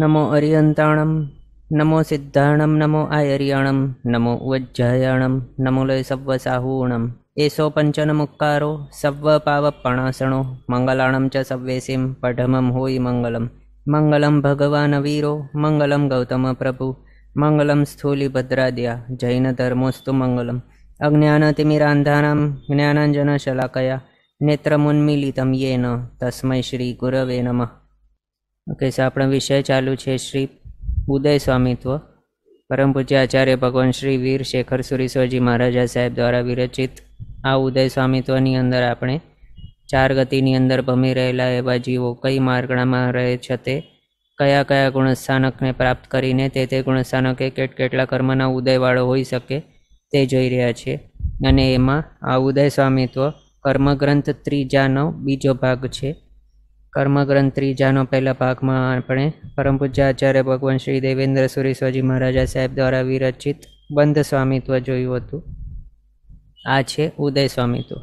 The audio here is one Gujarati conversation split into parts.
નમો અરિયંતાણમ નમો સિદ્ધાણમ નમો આયર્યાણમ નમો ઉજ્જાયાણમ નમો લય સવ્વ સાહૂણમ એસો પંચનમુક્કારો સવ્વ પાવપણાસણો મંગલાણમ ચ સવ્વેસીમ પઢમમ હોઈ મંગલમ મંગલમ ભગવાન વીરો મંગલમ ગૌતમ પ્રભુ મંગલમ સ્થૂલી ભદ્રાદ્યા જૈન ધર્મોસ્તુ મંગલમ અજ્ઞાનતિમિરાંધાનામ જ્ઞાનાંજન શલાકયા યેન તસ્મૈ શ્રી ગુરવે નમઃ ઓકે સર આપણો વિષય ચાલુ છે શ્રી ઉદય સ્વામિત્વ પરમ પૂજ્ય આચાર્ય ભગવાન શ્રી વીર શેખર સુરીશ્વરજી મહારાજા સાહેબ દ્વારા વિરચિત આ ઉદય સ્વામિત્વની અંદર આપણે ચાર ગતિની અંદર ભમી રહેલા એવા જીવો કઈ માર્ગણામાં રહે છે તે કયા કયા ગુણસ્થાનકને પ્રાપ્ત કરીને તે તે ગુણસ્થાનકે કેટ કેટલા કર્મના ઉદયવાળો હોઈ શકે તે જોઈ રહ્યા છે અને એમાં આ ઉદય સ્વામિત્વ કર્મગ્રંથ ત્રીજાનો બીજો ભાગ છે કર્મગ્રંથ ત્રીજાનો પહેલા ભાગમાં આપણે પરમ પૂજ્ય આચાર્ય ભગવાન શ્રી દેવેન્દ્ર સુરેશ્વરજી મહારાજા સાહેબ દ્વારા વિરચિત બંધ સ્વામિત્વ જોયું હતું આ છે ઉદય સ્વામિત્વ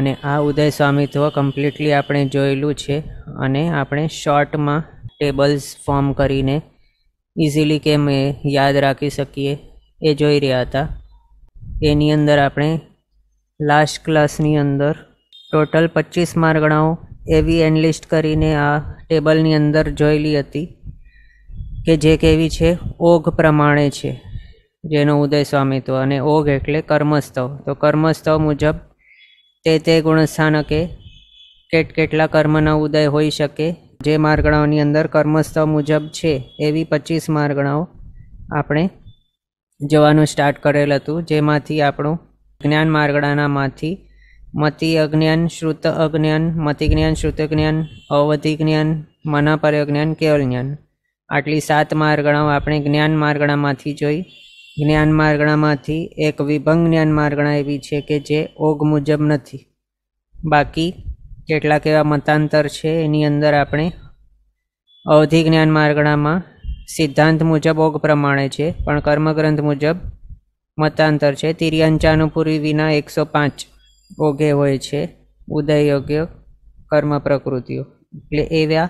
અને આ ઉદય સ્વામિત્વ કમ્પ્લીટલી આપણે જોયેલું છે અને આપણે શોર્ટમાં ટેબલ્સ ફોર્મ કરીને ઇઝીલી કેમ એ યાદ રાખી શકીએ એ જોઈ રહ્યા હતા એની અંદર આપણે લાસ્ટ ક્લાસની અંદર ટોટલ પચીસ માર્ગણાઓ એવી એનલિસ્ટ કરીને આ ટેબલની અંદર જોયેલી હતી કે જે કેવી છે ઓઘ પ્રમાણે છે જેનો ઉદય સ્વામિત્વ અને ઓઘ એટલે કર્મસ્તવ તો કર્મસ્તવ મુજબ તે તે ગુણસ્થાનકે કેટ કેટલા કર્મના ઉદય હોઈ શકે જે માર્ગણાઓની અંદર કર્મસ્તવ મુજબ છે એવી પચીસ માર્ગણાઓ આપણે જવાનું સ્ટાર્ટ કરેલ હતું જેમાંથી આપણું જ્ઞાન માર્ગણાનામાંથી મતિ અજ્ઞાન શ્રુત અજ્ઞાન મતિજ્ઞાન જ્ઞાન અવધિજ્ઞાન મનાપરજ્ઞાન કેવલ જ્ઞાન આટલી સાત માર્ગણાઓ આપણે જ્ઞાન માર્ગણામાંથી જોઈ જ્ઞાન માર્ગણામાંથી એક વિભંગ જ્ઞાન માર્ગણા એવી છે કે જે ઓગ મુજબ નથી બાકી કેટલાક એવા મતાંતર છે એની અંદર આપણે અવધિ જ્ઞાન માર્ગણામાં સિદ્ધાંત મુજબ ઓગ પ્રમાણે છે પણ કર્મગ્રંથ મુજબ મતાંતર છે તિર્યાંચાનુપૂર્વી વિના એકસો પાંચ ભોગે હોય છે ઉદયયોગ્ય કર્મ પ્રકૃતિઓ એટલે એવા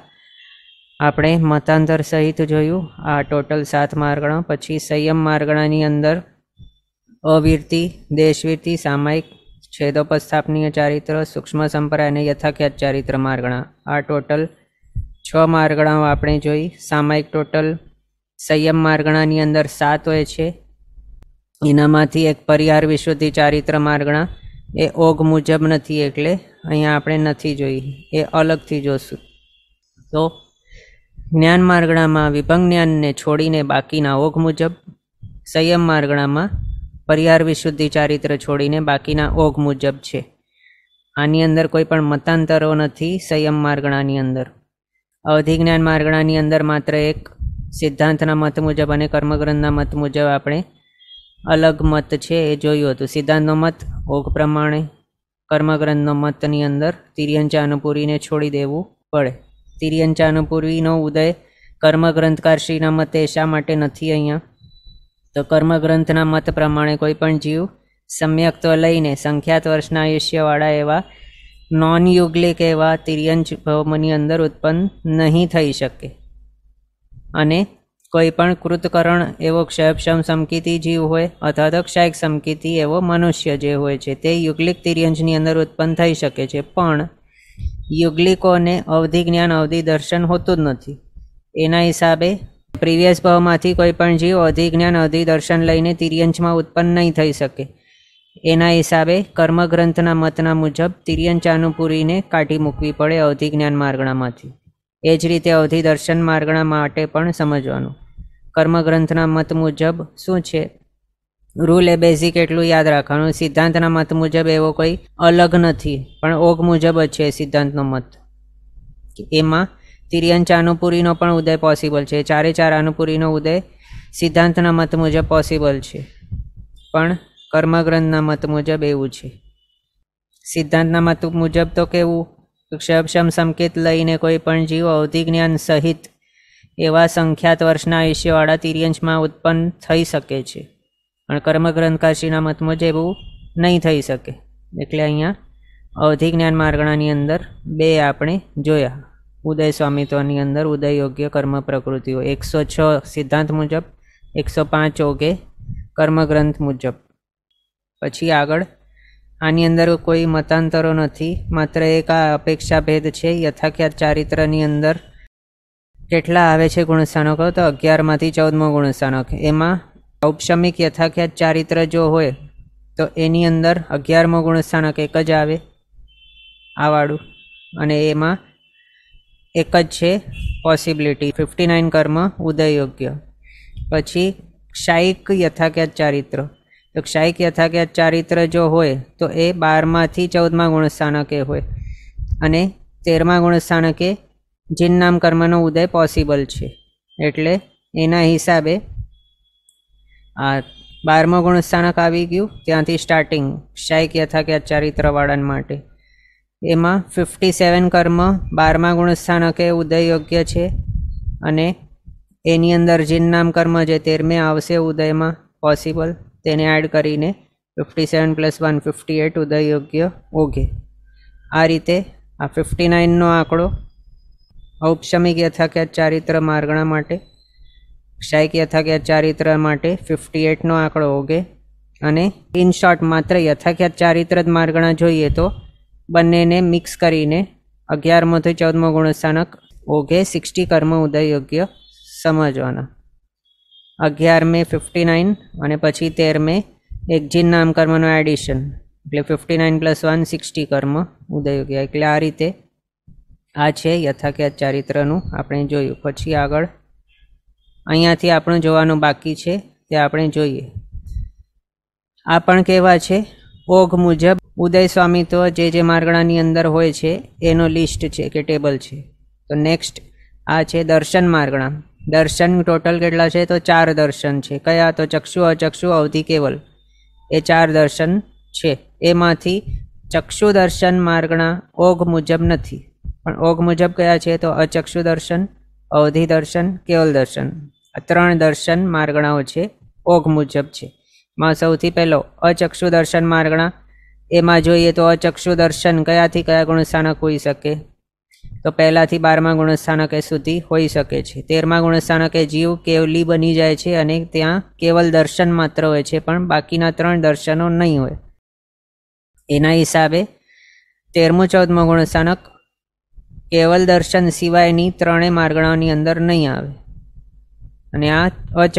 આપણે મતાંતર સહિત જોયું આ ટોટલ સાત માર્ગણા પછી સંયમ માર્ગણાની અંદર અવિરતી દેશવીરતી સામાયિક છેદોપસ્થાપનીય ચારિત્ર સૂક્ષ્મ સંપરા અને યથાખ્યાત ચારિત્ર માર્ગણા આ ટોટલ છ માર્ગણાઓ આપણે જોઈ સામાયિક ટોટલ સંયમ માર્ગણાની અંદર સાત હોય છે એનામાંથી એક પરિહાર વિશુદ્ધિ ચારિત્ર માર્ગણા એ ઓગ મુજબ નથી એટલે અહીંયા આપણે નથી જોઈ એ અલગથી જોશું તો જ્ઞાન માર્ગણામાં વિભંગ જ્ઞાનને છોડીને બાકીના ઓગ મુજબ સંયમ માર્ગણામાં પરિહાર વિશુદ્ધિ ચારિત્ર છોડીને બાકીના ઓગ મુજબ છે આની અંદર કોઈ પણ મતાંતરો નથી સંયમ માર્ગણાની અંદર અવધિજ્ઞાન માર્ગણાની અંદર માત્ર એક સિદ્ધાંતના મત મુજબ અને કર્મગ્રંથના મત મુજબ આપણે અલગ મત છે એ જોયું હતું સિદ્ધાંતનો મત ઓગ પ્રમાણે કર્મગ્રંથનો મતની અંદર તિર્યંચાનુપુરીને છોડી દેવું પડે તિર્યંચા અનુપુરીનો ઉદય કર્મગ્રંથકારશ્રીના મતે શા માટે નથી અહીંયા તો કર્મગ્રંથના મત પ્રમાણે કોઈ પણ જીવ સમ્યક્ત્વ લઈને સંખ્યાત વર્ષના આયુષ્યવાળા એવા નોન યુગલિક એવા તિર્યંચ ભૌમની અંદર ઉત્પન્ન નહીં થઈ શકે અને કોઈ પણ કૃતકરણ એવો ક્ષયક્ષમ સમકીતી જીવ હોય અથવા તો ક્ષયક સમકીતી એવો મનુષ્ય જે હોય છે તે યુગલિક તિર્યંજની અંદર ઉત્પન્ન થઈ શકે છે પણ યુગલિકોને અવધિ જ્ઞાન અવધિ દર્શન હોતું જ નથી એના હિસાબે પ્રિવિયસ ભાવમાંથી કોઈ પણ જીવ અવધિ જ્ઞાન અવધિ દર્શન લઈને તિર્યંજમાં ઉત્પન્ન નહીં થઈ શકે એના હિસાબે કર્મગ્રંથના મતના મુજબ તિર્યંચાનુપુરીને કાઢી મૂકવી પડે અવધિ જ્ઞાન માર્ગણામાંથી એ જ રીતે અવધિ દર્શન માર્ગના માટે પણ સમજવાનું કર્મગ્રંથના મત મુજબ શું છે રૂલ એ બેઝિક એટલું યાદ રાખવાનું સિદ્ધાંતના મત મુજબ એવો કોઈ અલગ નથી પણ ઓગ મુજબ જ છે સિદ્ધાંતનો મત એમાં તિર્યંચ આનુપુરીનો પણ ઉદય પોસિબલ છે ચારે ચાર અનુપુરીનો ઉદય સિદ્ધાંતના મત મુજબ પોસિબલ છે પણ કર્મગ્રંથના મત મુજબ એવું છે સિદ્ધાંતના મત મુજબ તો કેવું ક્ષપક્ષમ સંકેત લઈને કોઈ પણ જીવ અવધિ જ્ઞાન સહિત એવા સંખ્યાત વર્ષના આયુષ્યવાળા તિર્યંશમાં ઉત્પન્ન થઈ શકે છે પણ કર્મગ્રંથકાશીના મત મુજબ એવું નહીં થઈ શકે એટલે અહીંયા અવધિ જ્ઞાન માર્ગણાની અંદર બે આપણે જોયા ઉદય સ્વામિત્વની અંદર ઉદય યોગ્ય કર્મ પ્રકૃતિઓ એકસો છ સિદ્ધાંત મુજબ એકસો પાંચ ઓગે કર્મગ્રંથ મુજબ પછી આગળ આની અંદર કોઈ મતાંતરો નથી માત્ર એક આ અપેક્ષા ભેદ છે યથાખ્યાત ચારિત્રની અંદર કેટલા આવે છે ગુણસ્થાનકો તો અગિયારમાંથી ચૌદમો ગુણસ્થાનક એમાં ઔપશમિક યથાખ્યાત ચારિત્ર જો હોય તો એની અંદર અગિયારમો ગુણસ્થાનક એક જ આવે આવાળું અને એમાં એક જ છે પોસિબિલિટી ફિફ્ટી નાઇન કર્મ ઉદયયોગ્ય પછી ક્ષાયિક યથાખ્યાત ચારિત્ર તો ક્ષાયિક યથાકિયાત ચારિત્ર જો હોય તો એ બારમાંથી ચૌદમાં ગુણસ્થાનકે હોય અને તેરમા ગુણસ્થાનકે જીન નામ કર્મનો ઉદય પોસિબલ છે એટલે એના હિસાબે આ બારમો ગુણસ્થાનક આવી ગયું ત્યાંથી સ્ટાર્ટિંગ યથા કે ચારિત્રવાળાન માટે એમાં ફિફ્ટી સેવન કર્મ બારમા ગુણસ્થાનકે ઉદય યોગ્ય છે અને એની અંદર જીન નામ કર્મ જે તેરમે આવશે ઉદયમાં પોસિબલ તેને એડ કરીને fifty seven plus one fifty eight ઉદય યોગ્ય ઓગે આ રીતે આ ફિફ્ટી નાઇનનો આંકડો ઔપશમિક યથાખ્યાત ચારિત્ર માર્ગણા માટે ક્ષાયિક યથાખ્યાત ચારિત્ર માટે ફિફ્ટી એટનો આંકડો ઓગે અને ઇન શોર્ટ માત્ર યથાખ્યાત ચારિત્ર જ માર્ગણા જોઈએ તો બંનેને મિક્સ કરીને અગિયારમોથી ચૌદમો ગુણસ્થાનક ઓગે સિક્સટી કર્મ ઉદય યોગ્ય સમજવાના અગિયાર મે ફિફ્ટી નાઇન અને પછી તેરમી એક્ઝિન નામ કર્મનું એડિશન એટલે fifty nine plus one sixty કર્મ ઉદયોગ્ય એટલે આ રીતે આ છે યથાખ્યાત ચારિત્રનું આપણે જોયું પછી આગળ અહીંયાથી આપણું જોવાનું બાકી છે તે આપણે જોઈએ આ પણ કેવા છે ઓઘ મુજબ ઉદય સ્વામિત્વ જે જે માર્ગણાની અંદર હોય છે એનો લિસ્ટ છે કે ટેબલ છે તો નેક્સ્ટ આ છે દર્શન માર્ગણા દર્શન ટોટલ કેટલા છે તો ચાર દર્શન છે કયા તો ચક્ષુ અચક્ષુ અવધિ કેવલ એ ચાર દર્શન છે એમાંથી ચક્ષુ દર્શન માર્ગના ઓઘ મુજબ નથી પણ ઓઘ મુજબ કયા છે તો અચક્ષુ દર્શન અવધિ દર્શન કેવલ દર્શન આ ત્રણ દર્શન માર્ગણાઓ છે ઓઘ મુજબ છે માં સૌથી પહેલો અચક્ષુ દર્શન માર્ગણા એમાં જોઈએ તો અચક્ષુ દર્શન કયાથી કયા ગુણસ્થાનક હોઈ શકે તો પહેલાંથી બારમા ગુણસ્થાનકે સુધી હોઈ શકે છે તેરમા ગુણસ્થાનકે જીવ કેવલી બની જાય છે અને ત્યાં કેવલ દર્શન માત્ર હોય છે પણ બાકીના ત્રણ દર્શનો નહીં હોય એના હિસાબે તેરમું ચૌદમો ગુણસ્થાનક કેવલ દર્શન સિવાયની ત્રણેય માર્ગણાઓની અંદર નહીં આવે અને આ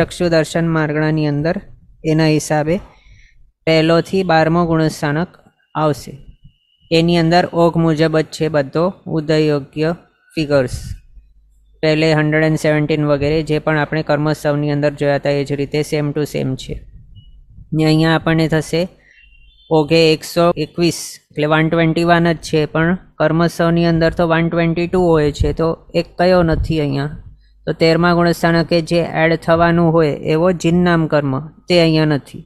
અચક્ષુ દર્શન માર્ગણાની અંદર એના હિસાબે પહેલોથી બારમો ગુણસ્થાનક આવશે એની અંદર ઓક મુજબ જ છે બધો ઉદયયોગ્ય ફિગર્સ પહેલે હંડ્રેડ એન્ડ સેવન્ટીન વગેરે જે પણ આપણે કર્મોત્સવની અંદર જોયા હતા એ જ રીતે સેમ ટુ સેમ છે ને અહીંયા આપણને થશે ઓઘે એકસો એકવીસ એટલે વન ટ્વેન્ટી વન જ છે પણ કર્મોત્સવની અંદર તો વન ટ્વેન્ટી ટુ હોય છે તો એક કયો નથી અહીંયા તો તેરમા ગુણસ્થાનકે જે એડ થવાનું હોય એવો જિન્નામ કર્મ તે અહીંયા નથી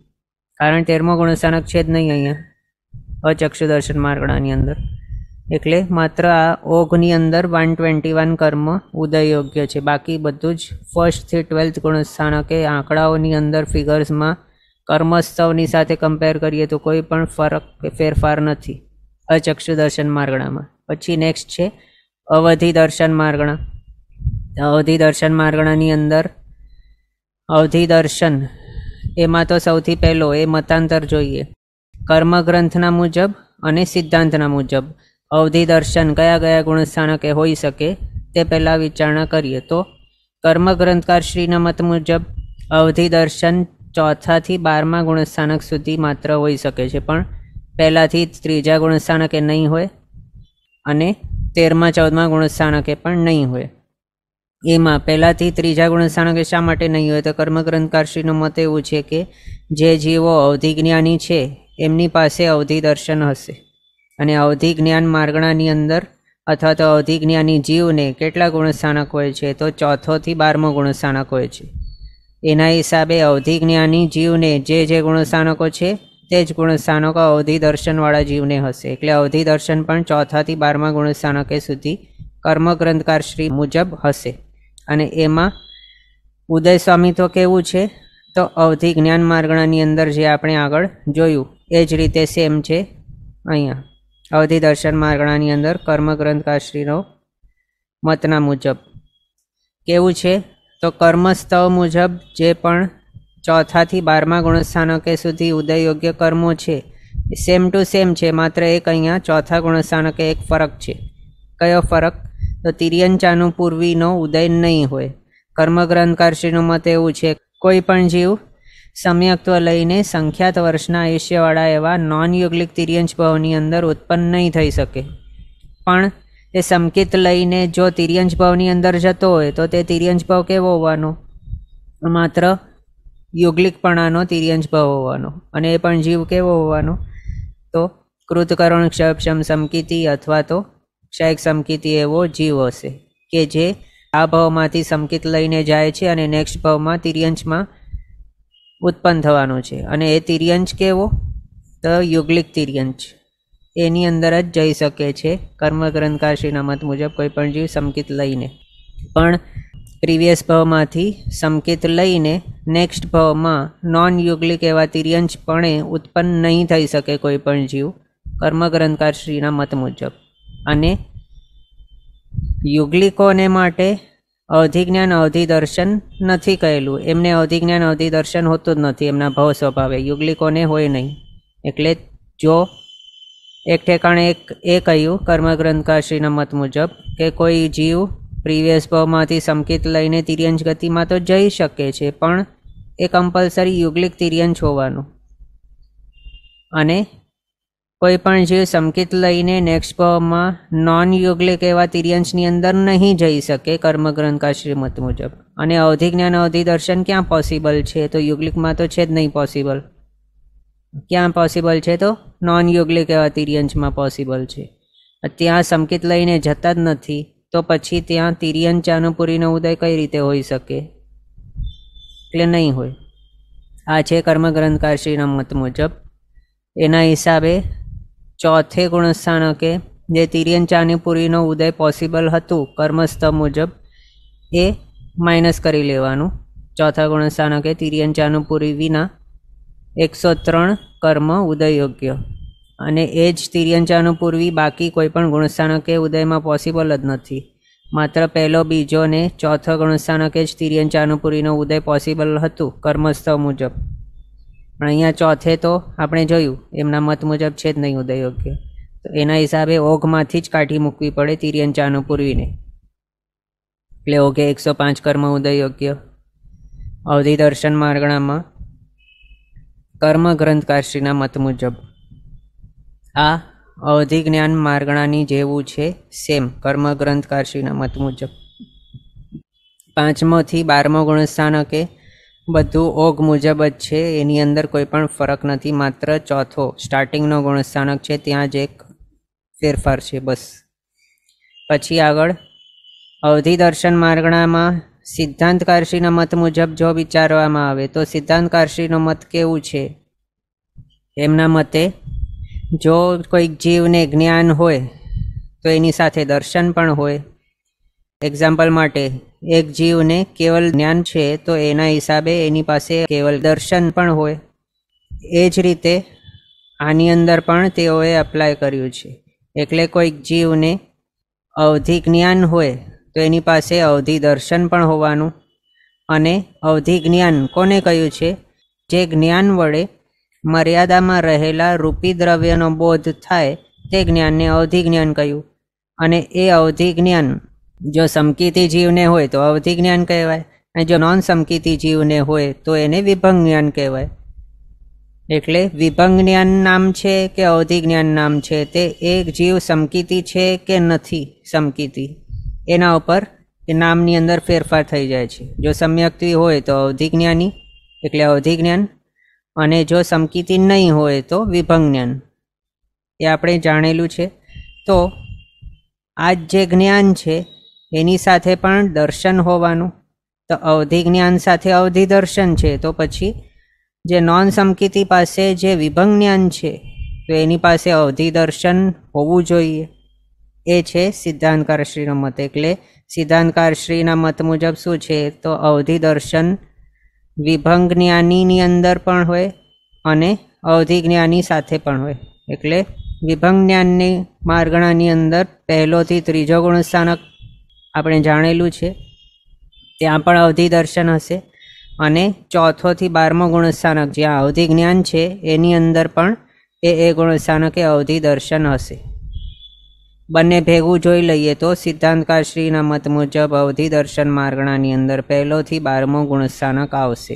કારણ તેરમો ગુણસ્થાનક છે જ નહીં અહીંયા અચક્ષુ દર્શન માર્ગણાની અંદર એટલે માત્ર આ ઓઘની અંદર વન ટ્વેન્ટી વન કર્મ ઉદય યોગ્ય છે બાકી બધું જ ફર્સ્ટથી ટ્વેલ્થ ગુણસ્થાન કે આંકડાઓની અંદર ફિગર્સમાં કર્મોત્સવની સાથે કમ્પેર કરીએ તો કોઈ પણ ફરક ફેરફાર નથી અચક્ષુ દર્શન માર્ગણામાં પછી નેક્સ્ટ છે અવધિ દર્શન માર્ગણા અવધિ દર્શન માર્ગણાની અંદર અવધિ દર્શન એમાં તો સૌથી પહેલો એ મતાંતર જોઈએ કર્મગ્રંથના મુજબ અને સિદ્ધાંતના મુજબ અવધિ દર્શન કયા કયા ગુણસ્થાનકે હોઈ શકે તે પહેલાં વિચારણા કરીએ તો કર્મગ્રંથકાર શ્રીના મત મુજબ અવધિ દર્શન ચોથાથી બારમા ગુણસ્થાનક સુધી માત્ર હોઈ શકે છે પણ પહેલાંથી ત્રીજા ગુણસ્થાનકે નહીં હોય અને તેરમા ચૌદમા ગુણસ્થાનકે પણ નહીં હોય એમાં પહેલાંથી ત્રીજા ગુણસ્થાનકે શા માટે નહીં હોય તો કર્મગ્રંથકારશ્રીનો મત એવું છે કે જે જીવો અવધિ જ્ઞાની છે એમની પાસે અવધિ દર્શન હશે અને અવધિ જ્ઞાન માર્ગણાની અંદર અથવા તો અવધિ જ્ઞાની જીવને કેટલા ગુણસ્થાનક હોય છે તો ચોથોથી બારમો ગુણસ્થાનક હોય છે એના હિસાબે અવધિ જ્ઞાની જીવને જે જે ગુણસ્થાનકો છે તે જ ગુણસ્થાનકો અવધિ દર્શનવાળા જીવને હશે એટલે અવધિ દર્શન પણ ચોથાથી બારમા ગુણસ્થાનકે સુધી કર્મગ્રંથકાર શ્રી મુજબ હશે અને એમાં ઉદય સ્વામી તો કેવું છે તો અવધિ જ્ઞાન માર્ગણાની અંદર જે આપણે આગળ જોયું એ જ રીતે સેમ છે અહીંયા અવધિ દર્શન માર્ગણાની અંદર કર્મગ્રંથકાશ્રીનો મતના મુજબ કેવું છે તો કર્મસ્તવ મુજબ જે પણ ચોથાથી બારમા ગુણસ્થાનકે સુધી ઉદયયોગ્ય કર્મો છે સેમ ટુ સેમ છે માત્ર એક અહીંયા ચોથા ગુણસ્થાનકે એક ફરક છે કયો ફરક તો તિર્યંચાનું પૂર્વીનો ઉદય નહીં હોય કર્મગ્રંથકારશ્રીનું મત એવું છે કોઈ પણ જીવ સમ્યક્ત્વ લઈને સંખ્યાત વર્ષના આયુષ્યવાળા એવા નોન યુગલિક તિર્યંશ ભાવની અંદર ઉત્પન્ન નહીં થઈ શકે પણ એ સંકેત લઈને જો તિર્યંશ ભાવની અંદર જતો હોય તો તે તિર્યંશ ભાવ કેવો હોવાનો માત્ર યુગલિકપણાનો તિર્યંશ ભાવ હોવાનો અને એ પણ જીવ કેવો હોવાનો તો કૃતકરણ ક્ષયક્ષમ સમકીતિ અથવા તો ક્ષયક સમકીતિ એવો જીવ હશે કે જે આ ભાવમાંથી સંકેત લઈને જાય છે અને નેક્સ્ટ ભાવમાં તિર્યંશમાં ઉત્પન્ન થવાનો છે અને એ તિર્યંશ કેવો તો યુગલિક તિર્યંશ એની અંદર જ જઈ શકે છે કર્મગ્રંથકાશીના મત મુજબ કોઈ પણ જીવ સમકિત લઈને પણ પ્રિવિયસ ભાવમાંથી સંકેત લઈને નેક્સ્ટ ભાવમાં નોન યુગલિક એવા તિર્યંશ પણ ઉત્પન્ન નહીં થઈ શકે કોઈ પણ જીવ કર્મગ્રંથકાશીના મત મુજબ અને યુગલિકોને માટે અવધિજ્ઞાન અવધિદર્શન નથી કહેલું એમને અવધિજ્ઞાન અવધિદર્શન હોતું જ નથી એમના ભવ સ્વભાવે યુગલિકોને હોય નહીં એટલે જો એક ઠેકાણે એક એ કહ્યું કર્મગ્રંથકાશ્રીના મત મુજબ કે કોઈ જીવ પ્રિવિયસ ભાવમાંથી સંકેત લઈને તિર્યંજ ગતિમાં તો જઈ શકે છે પણ એ કમ્પલસરી યુગલિક તિર્યંજ હોવાનું અને કોઈ પણ જીવ સંકેત લઈને નેક્સ્ટ ભાવમાં નોન યોગલે કહેવા તિર્યંશની અંદર નહીં જઈ શકે કર્મગ્રંથકાશ્રી મત મુજબ અને અવધિ જ્ઞાન અવધિ દર્શન ક્યાં પોસિબલ છે તો યુગલિકમાં તો છે જ નહીં પોસિબલ ક્યાં પોસિબલ છે તો નોન યોગલે કહેવા તિર્યંશમાં પોસિબલ છે ત્યાં સંકેત લઈને જતા જ નથી તો પછી ત્યાં તિર્યંશ ચાનુપુરીનો ઉદય કઈ રીતે હોઈ શકે એટલે નહીં હોય આ છે કર્મગ્રંથકાર શ્રીના મત મુજબ એના હિસાબે ચોથે ગુણસ્થાનકે જે તિર્યન ચાનીપુરીનો ઉદય પોસિબલ હતું કર્મસ્થળ મુજબ એ માઇનસ કરી લેવાનું ચોથા ગુણસ્થાનકે તિર્યન ચાનુપુરી વિના એકસો ત્રણ કર્મ ઉદય યોગ્ય અને એ જ તિર્યન પૂર્વી બાકી કોઈપણ ગુણસ્થાનકે ઉદયમાં પોસિબલ જ નથી માત્ર પહેલો બીજો ને ચોથો ગુણસ્થાનકે જ તિર્યન ચાનુપુરીનો ઉદય પોસિબલ હતું કર્મસ્થળ મુજબ પણ અહીંયા ચોથે તો આપણે જોયું એમના મત મુજબ છે જ નહીં ઉદયયોગ્ય તો એના હિસાબે ઓઘમાંથી જ કાઢી મૂકવી પડે તિર્યન ચાનો પૂર્વીને એટલે ઓઘે એકસો પાંચ કર્મ ઉદયયોગ્ય અવધિ દર્શન માર્ગણામાં કર્મ ગ્રંથકારશ્રીના મત મુજબ આ અવધિ જ્ઞાન માર્ગણાની જેવું છે સેમ કર્મ ગ્રંથકારશ્રીના મત મુજબ પાંચમોથી બારમો ગુણસ્થાનકે બધું ઓગ મુજબ જ છે એની અંદર કોઈ પણ ફરક નથી માત્ર ચોથો સ્ટાર્ટિંગનો ગુણસ્થાનક છે ત્યાં જ એક ફેરફાર છે બસ પછી આગળ અવધિ દર્શન માર્ગણામાં સિદ્ધાંતકારશીના મત મુજબ જો વિચારવામાં આવે તો સિદ્ધાંતકારશીનો મત કેવું છે એમના મતે જો કોઈક જીવને જ્ઞાન હોય તો એની સાથે દર્શન પણ હોય એક્ઝામ્પલ માટે એક જીવને કેવલ જ્ઞાન છે તો એના હિસાબે એની પાસે કેવલ દર્શન પણ હોય એ જ રીતે આની અંદર પણ તેઓએ અપ્લાય કર્યું છે એટલે કોઈક જીવને અવધિ જ્ઞાન હોય તો એની પાસે અવધિ દર્શન પણ હોવાનું અને અવધિ જ્ઞાન કોને કહ્યું છે જે જ્ઞાન વડે મર્યાદામાં રહેલા રૂપી દ્રવ્યનો બોધ થાય તે જ્ઞાનને અવધિ જ્ઞાન કહ્યું અને એ અવધિ જ્ઞાન જો સમકીતી જીવને હોય તો અવધિ જ્ઞાન કહેવાય અને જો નોન સમકીતી જીવને હોય તો એને વિભંગ જ્ઞાન કહેવાય એટલે વિભંગ જ્ઞાન નામ છે કે અવધિ જ્ઞાન નામ છે તે એક જીવ સમકીતી છે કે નથી સમકીતી એના ઉપર એ નામની અંદર ફેરફાર થઈ જાય છે જો સમ્યક્તિ હોય તો અવધિ જ્ઞાની એટલે અવધિ જ્ઞાન અને જો સમકીતી નહીં હોય તો વિભંગ જ્ઞાન એ આપણે જાણેલું છે તો આ જે જ્ઞાન છે એની સાથે પણ દર્શન હોવાનું તો અવધિ જ્ઞાન સાથે અવધિ દર્શન છે તો પછી જે નોન સમકિતિ પાસે જે વિભંગ જ્ઞાન છે તો એની પાસે અવધિ દર્શન હોવું જોઈએ એ છે સિદ્ધાંતકારશ્રીનો મત એટલે સિદ્ધાંતકારશ્રીના મત મુજબ શું છે તો અવધિ દર્શન વિભંગ જ્ઞાનીની અંદર પણ હોય અને અવધિ જ્ઞાની સાથે પણ હોય એટલે વિભંગ જ્ઞાનની માર્ગણાની અંદર પહેલોથી ત્રીજો ગુણસ્થાનક આપણે જાણેલું છે ત્યાં પણ અવધિ દર્શન હશે અને ચોથોથી બારમો ગુણસ્થાનક જ્યાં અવધિ જ્ઞાન છે એની અંદર પણ એ એ ગુણસ્થાનકે અવધિ દર્શન હશે બંને ભેગું જોઈ લઈએ તો સિદ્ધાંતકાર મત મુજબ અવધિ દર્શન માર્ગણાની અંદર પહેલોથી બારમો ગુણસ્થાનક આવશે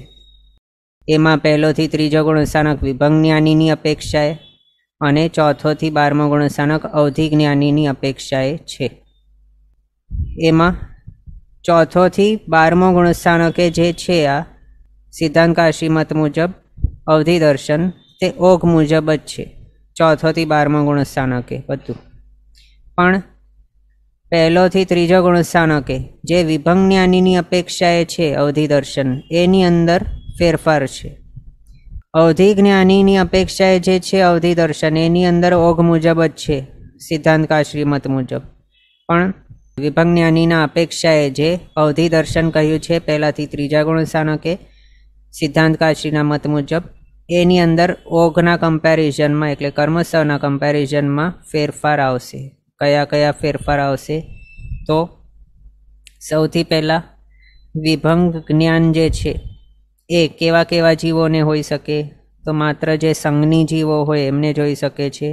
એમાં પહેલોથી ત્રીજો ગુણસ્થાનક વિભંગ જ્ઞાનીની અપેક્ષાએ અને ચોથોથી બારમો ગુણસ્થાનક અવધિ જ્ઞાનીની અપેક્ષાએ છે એમાં ચોથોથી બારમો ગુણસ્થાનો કે જે છે આ સિદ્ધાંતકાશી મત મુજબ અવધિ દર્શન તે ઓઘ મુજબ જ છે ચોથોથી બારમો ગુણસ્થાનકે બધું પણ પહેલોથી ત્રીજો ગુણસ્થાનકે જે વિભંગ જ્ઞાનીની અપેક્ષાએ છે અવધિ દર્શન એની અંદર ફેરફાર છે અવધિ જ્ઞાનીની અપેક્ષાએ જે છે અવધિ દર્શન એની અંદર ઓઘ મુજબ જ છે સિદ્ધાંતકાશ્રી મત મુજબ પણ વિભંગ જ્ઞાનીના અપેક્ષાએ જે અવધિ દર્શન કહ્યું છે પહેલાંથી ત્રીજા ગુણ સ્થાનકે સિદ્ધાંતકાશ્રીના મત મુજબ એની અંદર ઓઘના કમ્પેરિઝનમાં એટલે કર્મોત્સવના કમ્પેરિઝનમાં ફેરફાર આવશે કયા કયા ફેરફાર આવશે તો સૌથી પહેલાં વિભંગ જ્ઞાન જે છે એ કેવા કેવા જીવોને હોઈ શકે તો માત્ર જે સંઘની જીવો હોય એમને જોઈ શકે છે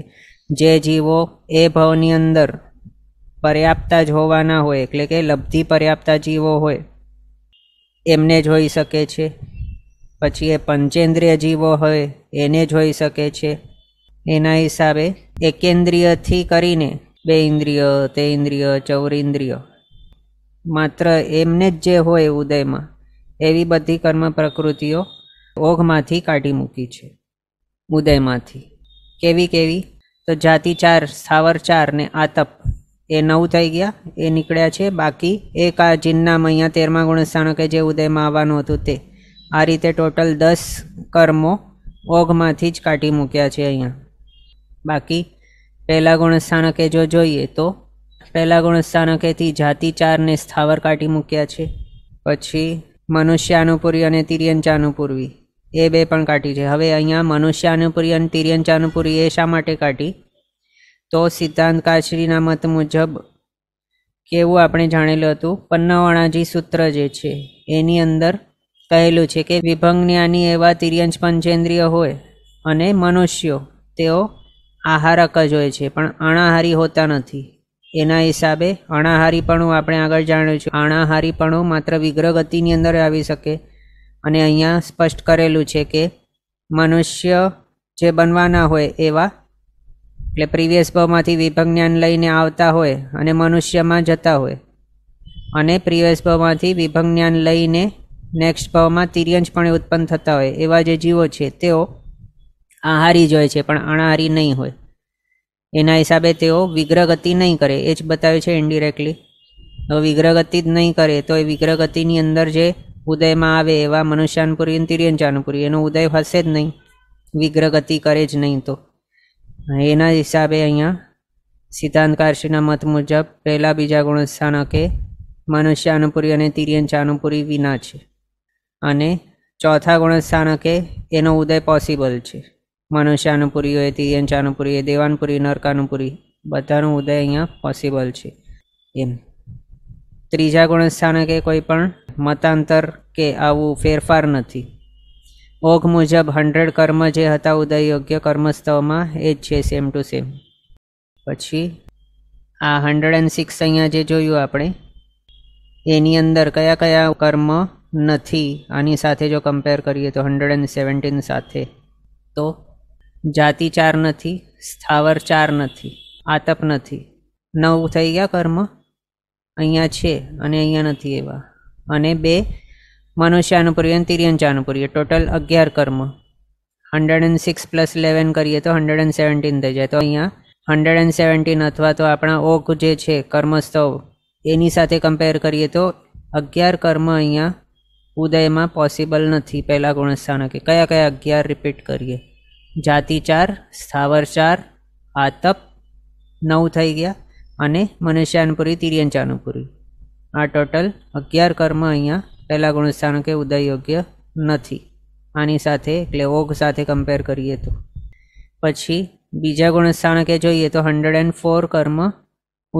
જે જીવો એ ભાવની અંદર પર્યાપ્તા જ હોવાના હોય એટલે કે લબ્ધિ પર્યાપ્તા જીવો હોય એમને જોઈ શકે છે પછી એ પંચેન્દ્રિય જીવો હોય એને જોઈ શકે છે એના હિસાબે એકેન્દ્રિયથી કરીને બે ઇન્દ્રિય તે ઇન્દ્રિય ચૌરિન્દ્રિય માત્ર એમને જ જે હોય ઉદયમાં એવી બધી કર્મ પ્રકૃતિઓ ઓઘમાંથી કાઢી મૂકી છે ઉદયમાંથી કેવી કેવી તો જાતિ ચાર સ્થાવર ચાર ને આતપ એ નવ થઈ ગયા એ નીકળ્યા છે બાકી એક આ જિન્નામ અહીંયા તેરમા ગુણસ્થાનક જે ઉદયમાં આવવાનું હતું તે આ રીતે ટોટલ દસ કર્મો ઓઘમાંથી જ કાઢી મૂક્યા છે અહીંયા બાકી પહેલાં ગુણસ્થાનકે જો જોઈએ તો પહેલાં ગુણસ્થાનકેથી જાતિ ચારને સ્થાવર કાઢી મૂક્યા છે પછી મનુષ્યાનુપુરી અને તિર્યંચાનુપૂર્વી એ બે પણ કાઢી છે હવે અહીંયા મનુષ્યાનુપુરી અને તિર્યંચાનુપુરી એ શા માટે કાઢી તો સિદ્ધાંતકારશ્રીના મત મુજબ કેવું આપણે જાણેલું હતું પન્નાવાણાજી સૂત્ર જે છે એની અંદર કહેલું છે કે વિભંગ વિભંગજ્ઞાની એવા તિર્યંશ પંચેન્દ્રિય હોય અને મનુષ્યો તેઓ આહારક જ હોય છે પણ અણાહારી હોતા નથી એના હિસાબે અણાહારીપણું આપણે આગળ જાણ્યું છે અણાહારીપણું માત્ર વિગ્રહ ગતિની અંદર આવી શકે અને અહીંયા સ્પષ્ટ કરેલું છે કે મનુષ્ય જે બનવાના હોય એવા એટલે પ્રીવિયસ ભવમાંથી વિભંગ જ્ઞાન લઈને આવતા હોય અને મનુષ્યમાં જતા હોય અને પ્રીવિયસ ભવમાંથી વિભંગ જ્ઞાન લઈને નેક્સ્ટ ભાવમાં તિર્યંજપણે ઉત્પન્ન થતા હોય એવા જે જીવો છે તેઓ આહારી જ હોય છે પણ અણાહારી નહીં હોય એના હિસાબે તેઓ વિગ્રહ ગતિ નહીં કરે એ જ બતાવે છે ઇન્ડિરેક્ટલી હવે વિગ્રહ ગતિ જ નહીં કરે તો એ વિગ્રહ ગતિની અંદર જે ઉદયમાં આવે એવા મનુષ્યાનપુરી અને તિર્યંચાનપુરી એનો ઉદય હશે જ નહીં વિગ્રહ ગતિ કરે જ નહીં તો એના હિસાબે અહીંયા સિદ્ધાંતકારશ્રીના મત મુજબ પહેલાં બીજા ગુણસ્થાનકે મનુષ્ય અનુપુરી અને તિર્યંચ અનુપુરી વિના છે અને ચોથા ગુણસ્થાનકે એનો ઉદય પોસિબલ છે મનુષ્ય અનુપુરી હોય તિર્યંચ અનુપુરી હોય દેવાનપુરી નરકાનુપુરી બધાનો ઉદય અહીંયા પોસિબલ છે એમ ત્રીજા ગુણસ્થાનકે કોઈ પણ મતાંતર કે આવું ફેરફાર નથી ઓઘ મુજબ હંડ્રેડ કર્મ જે હતા ઉદય યોગ્ય કર્મસ્તવમાં એ જ છે સેમ ટુ સેમ પછી આ હંડ્રેડ એન્ડ સિક્સ અહીંયા જે જોયું આપણે એની અંદર કયા કયા કર્મ નથી આની સાથે જો કમ્પેર કરીએ તો હંડ્રેડ એન્ડ સેવન્ટીન સાથે તો જાતિ ચાર નથી સ્થાવર ચાર નથી આતપ નથી નવ થઈ ગયા કર્મ અહીંયા છે અને અહીંયા નથી એવા અને બે મનુષ્યાનુપુર્ય અને તિર્યંચાનુપુર્ય ટોટલ અગિયાર કર્મ hundred and six plus eleven કરીએ તો હંડ્રેડ એન્ડ સેવન્ટીન થઈ જાય તો અહીંયા હંડ્રેડ એન્ડ સેવન્ટીન અથવા તો આપણા ઓક જે છે કર્મસ્તવ એની સાથે કમ્પેર કરીએ તો અગિયાર કર્મ અહીંયા ઉદયમાં પોસિબલ નથી પહેલાં ગુણસ્થાનકે કયા કયા અગિયાર રિપીટ કરીએ જાતિ ચાર સ્થાવર ચાર આતપ નવ થઈ ગયા અને મનુષ્યાનુપુરી તિર્યંચાનુપુરી આ ટોટલ અગિયાર કર્મ અહીંયા પહેલાં ગુણસ્થાનકે ઉદય યોગ્ય નથી આની સાથે એટલે ઓગ સાથે કમ્પેર કરીએ તો પછી બીજા ગુણસ્થાનકે જોઈએ તો હંડ્રેડ એન્ડ ફોર કર્મ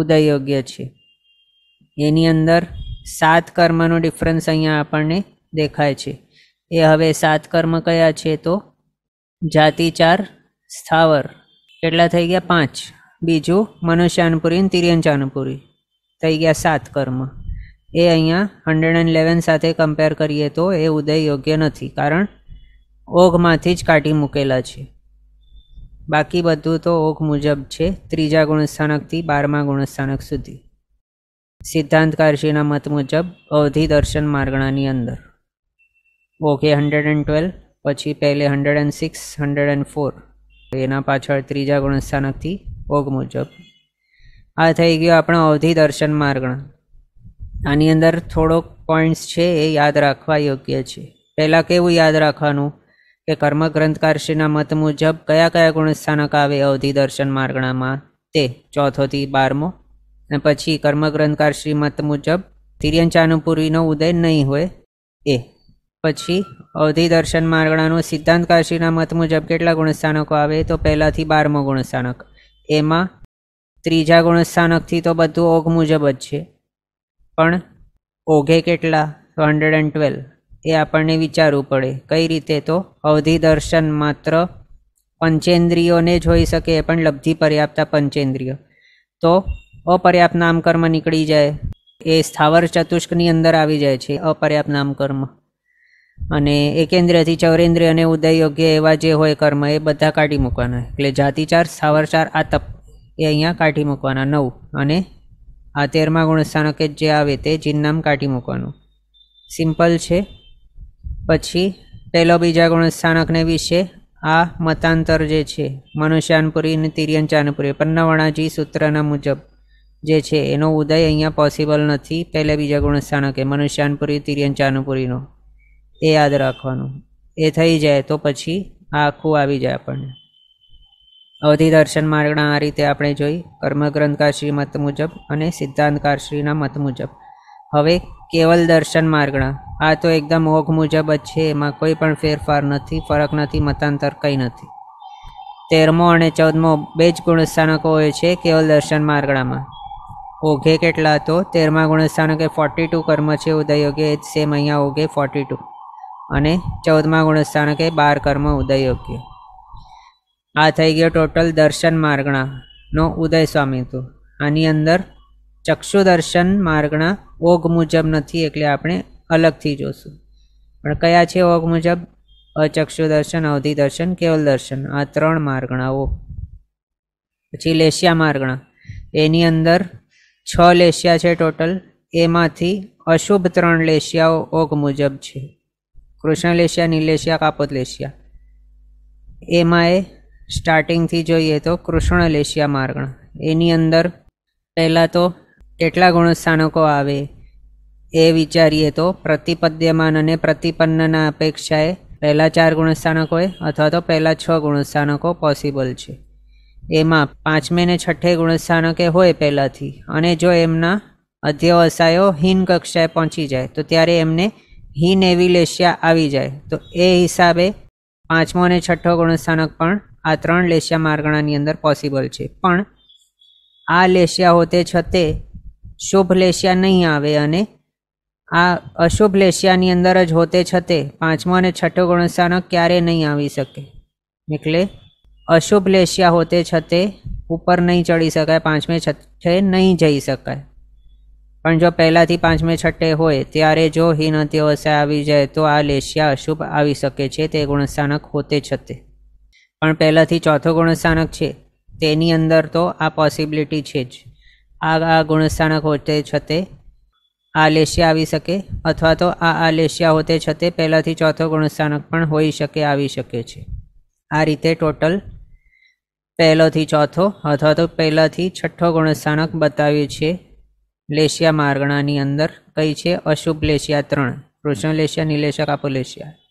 ઉદય યોગ્ય છે એની અંદર સાત કર્મનો ડિફરન્સ અહીંયા આપણને દેખાય છે એ હવે સાત કર્મ કયા છે તો જાતિ ચાર સ્થાવર કેટલા થઈ ગયા પાંચ બીજું મનુષ્યાનપુરી અને તિર્યંચાનપુરી થઈ ગયા સાત કર્મ એ અહીંયા હંડ્રેડ એન્ડ ઇલેવન સાથે કમ્પેર કરીએ તો એ ઉદય યોગ્ય નથી કારણ ઓઘમાંથી જ કાઢી મૂકેલા છે બાકી બધું તો ઓઘ મુજબ છે ત્રીજા ગુણસ્થાનકથી બારમા ગુણસ્થાનક સુધી સિદ્ધાંતકારશીના મત મુજબ અવધિ દર્શન માર્ગણાની અંદર ઓકે હંડ્રેડ એન્ડ ટ્વેલ્વ પછી પહેલે hundred and six hundred and four એના પાછળ ત્રીજા ગુણસ્થાનકથી ઓઘ મુજબ આ થઈ ગયો આપણો અવધિ દર્શન માર્ગણ આની અંદર થોડોક પોઈન્ટ્સ છે એ યાદ રાખવા યોગ્ય છે પહેલાં કેવું યાદ રાખવાનું કે કર્મ ગ્રંથકારશ્રીના મત મુજબ કયા કયા ગુણસ્થાનક આવે અવધિ દર્શન માર્ગણામાં તે ચોથોથી બારમો અને પછી કર્મ ગ્રંથકારશ્રી મત મુજબ તિર્યંચાનુપુરીનો ઉદય નહીં હોય એ પછી અવધિ દર્શન માર્ગણાનો સિદ્ધાંત કાશીના મત મુજબ કેટલા ગુણસ્થાનકો આવે તો પહેલાંથી બારમો ગુણસ્થાનક એમાં ત્રીજા ગુણસ્થાનકથી તો બધું ઓઘ મુજબ જ છે પણ ઓઘે કેટલા હંડ્રેડ એન્ડ ટ્વેલ્વ એ આપણને વિચારવું પડે કઈ રીતે તો અવધિ દર્શન માત્ર પંચેન્દ્રિયોને જ હોઈ શકે એ પણ લબ્ધિ પર્યાપ્તા પંચેન્દ્રિય તો અપર્યાપ્ત નામકર્મ નીકળી જાય એ સ્થાવર ચતુષ્કની અંદર આવી જાય છે અપર્યાપ્ત નામકર્મ અને એકેન્દ્રથી ચૌરેન્દ્રિય અને ઉદય યોગ્ય એવા જે હોય કર્મ એ બધા કાઢી મૂકવાના એટલે જાતિચાર સ્થાવરચાર આ તપ એ અહીંયા કાઢી મૂકવાના નવ અને આ તેરમા ગુણસ્થાનકે જે આવે તે જિન્નામ કાઢી મૂકવાનું સિમ્પલ છે પછી પહેલો બીજા ગુણસ્થાનકને વિશે આ મતાંતર જે છે મનુષ્યાનપુરી અને તિર્યંચાનપુરી પન્નવણાજી સૂત્રના મુજબ જે છે એનો ઉદય અહીંયા પોસિબલ નથી પહેલા બીજા ગુણસ્થાનકે મનુષ્યાનપુરી તિર્યંચાનપુરીનો એ યાદ રાખવાનું એ થઈ જાય તો પછી આ આખું આવી જાય આપણને અવધિ દર્શન માર્ગણા આ રીતે આપણે જોઈ કર્મગ્રંથકાશ્રી મત મુજબ અને સિદ્ધાંતકારશ્રીના મત મુજબ હવે કેવલ દર્શન માર્ગણા આ તો એકદમ ઓઘ મુજબ જ છે એમાં કોઈ પણ ફેરફાર નથી ફરક નથી મતાંતર કંઈ નથી તેરમો અને ચૌદમો બે જ ગુણસ્થાનકો હોય છે કેવલ દર્શન માર્ગણામાં ઓઘે કેટલા તો તેરમા ગુણસ્થાનકે ફોર્ટી ટુ કર્મ છે ઉદયયોગે સેમ અહીંયા ઓઘે ફોર્ટી ટુ અને ચૌદમા ગુણસ્થાનકે બાર કર્મ ઉદયયોગ્ય આ થઈ ગયો ટોટલ દર્શન માર્ગણાનો ઉદય સ્વામીત્વ આની અંદર ચક્ષુ દર્શન માર્ગણા ઓગ મુજબ નથી એટલે આપણે અલગથી જોશું પણ કયા છે ઓગ મુજબ અચક્ષુ દર્શન અવધિ દર્શન કેવલ દર્શન આ ત્રણ માર્ગણાઓ પછી લેશિયા માર્ગણા એની અંદર છ લેશિયા છે ટોટલ એમાંથી અશુભ ત્રણ લેશિયાઓ ઓગ મુજબ છે કૃષ્ણ લેશિયા નીલેશિયા કાપોત લેશિયા એમાં એ સ્ટાર્ટિંગથી જોઈએ તો કૃષ્ણ લેશિયા માર્ગણ એની અંદર પહેલાં તો કેટલા ગુણસ્થાનકો આવે એ વિચારીએ તો પ્રતિપદ્યમાન અને પ્રતિપન્નના અપેક્ષાએ પહેલાં ચાર ગુણસ્થાનક અથવા તો પહેલાં છ ગુણસ્થાનકો પોસિબલ છે એમાં પાંચમે ને છઠ્ઠે ગુણસ્થાનકે હોય પહેલાંથી અને જો એમના અધ્યવસાયો હિન કક્ષાએ પહોંચી જાય તો ત્યારે એમને હિન એવી લેશિયા આવી જાય તો એ હિસાબે પાંચમો અને છઠ્ઠો ગુણસ્થાનક પણ આ ત્રણ લેશિયા માર્ગણાની અંદર પોસિબલ છે પણ આ લેશિયા હોતે છતે શુભ લેશિયા નહીં આવે અને આ અશુભ લેશિયાની અંદર જ હોતે છતે પાંચમો અને છઠ્ઠો ગુણસ્થાનો ક્યારેય નહીં આવી શકે એટલે અશુભ લેશિયા હોતે છતે ઉપર નહીં ચડી શકાય પાંચમે છઠ્ઠે નહીં જઈ શકાય પણ જો પહેલાંથી પાંચમે છઠ્ઠે હોય ત્યારે જો હિન અત્યવસ્થા આવી જાય તો આ લેશિયા અશુભ આવી શકે છે તે ગુણસ્થાનક હોતે છતે પણ પહેલાંથી ચોથો ગુણસ્થાનક છે તેની અંદર તો આ પોસિબિલિટી છે જ આ આ ગુણસ્થાનક હોતે છતે આ લેશિયા આવી શકે અથવા તો આ આ લેશિયા હોતે છતે પહેલાંથી ચોથો ગુણસ્થાનક પણ હોઈ શકે આવી શકે છે આ રીતે ટોટલ પહેલોથી ચોથો અથવા તો પહેલાંથી છઠ્ઠો ગુણસ્થાનક બતાવ્યું છે લેશિયા માર્ગણાની અંદર કઈ છે અશુભ લેશિયા ત્રણ કૃષ્ણ લેશિયા નિલેશક આપો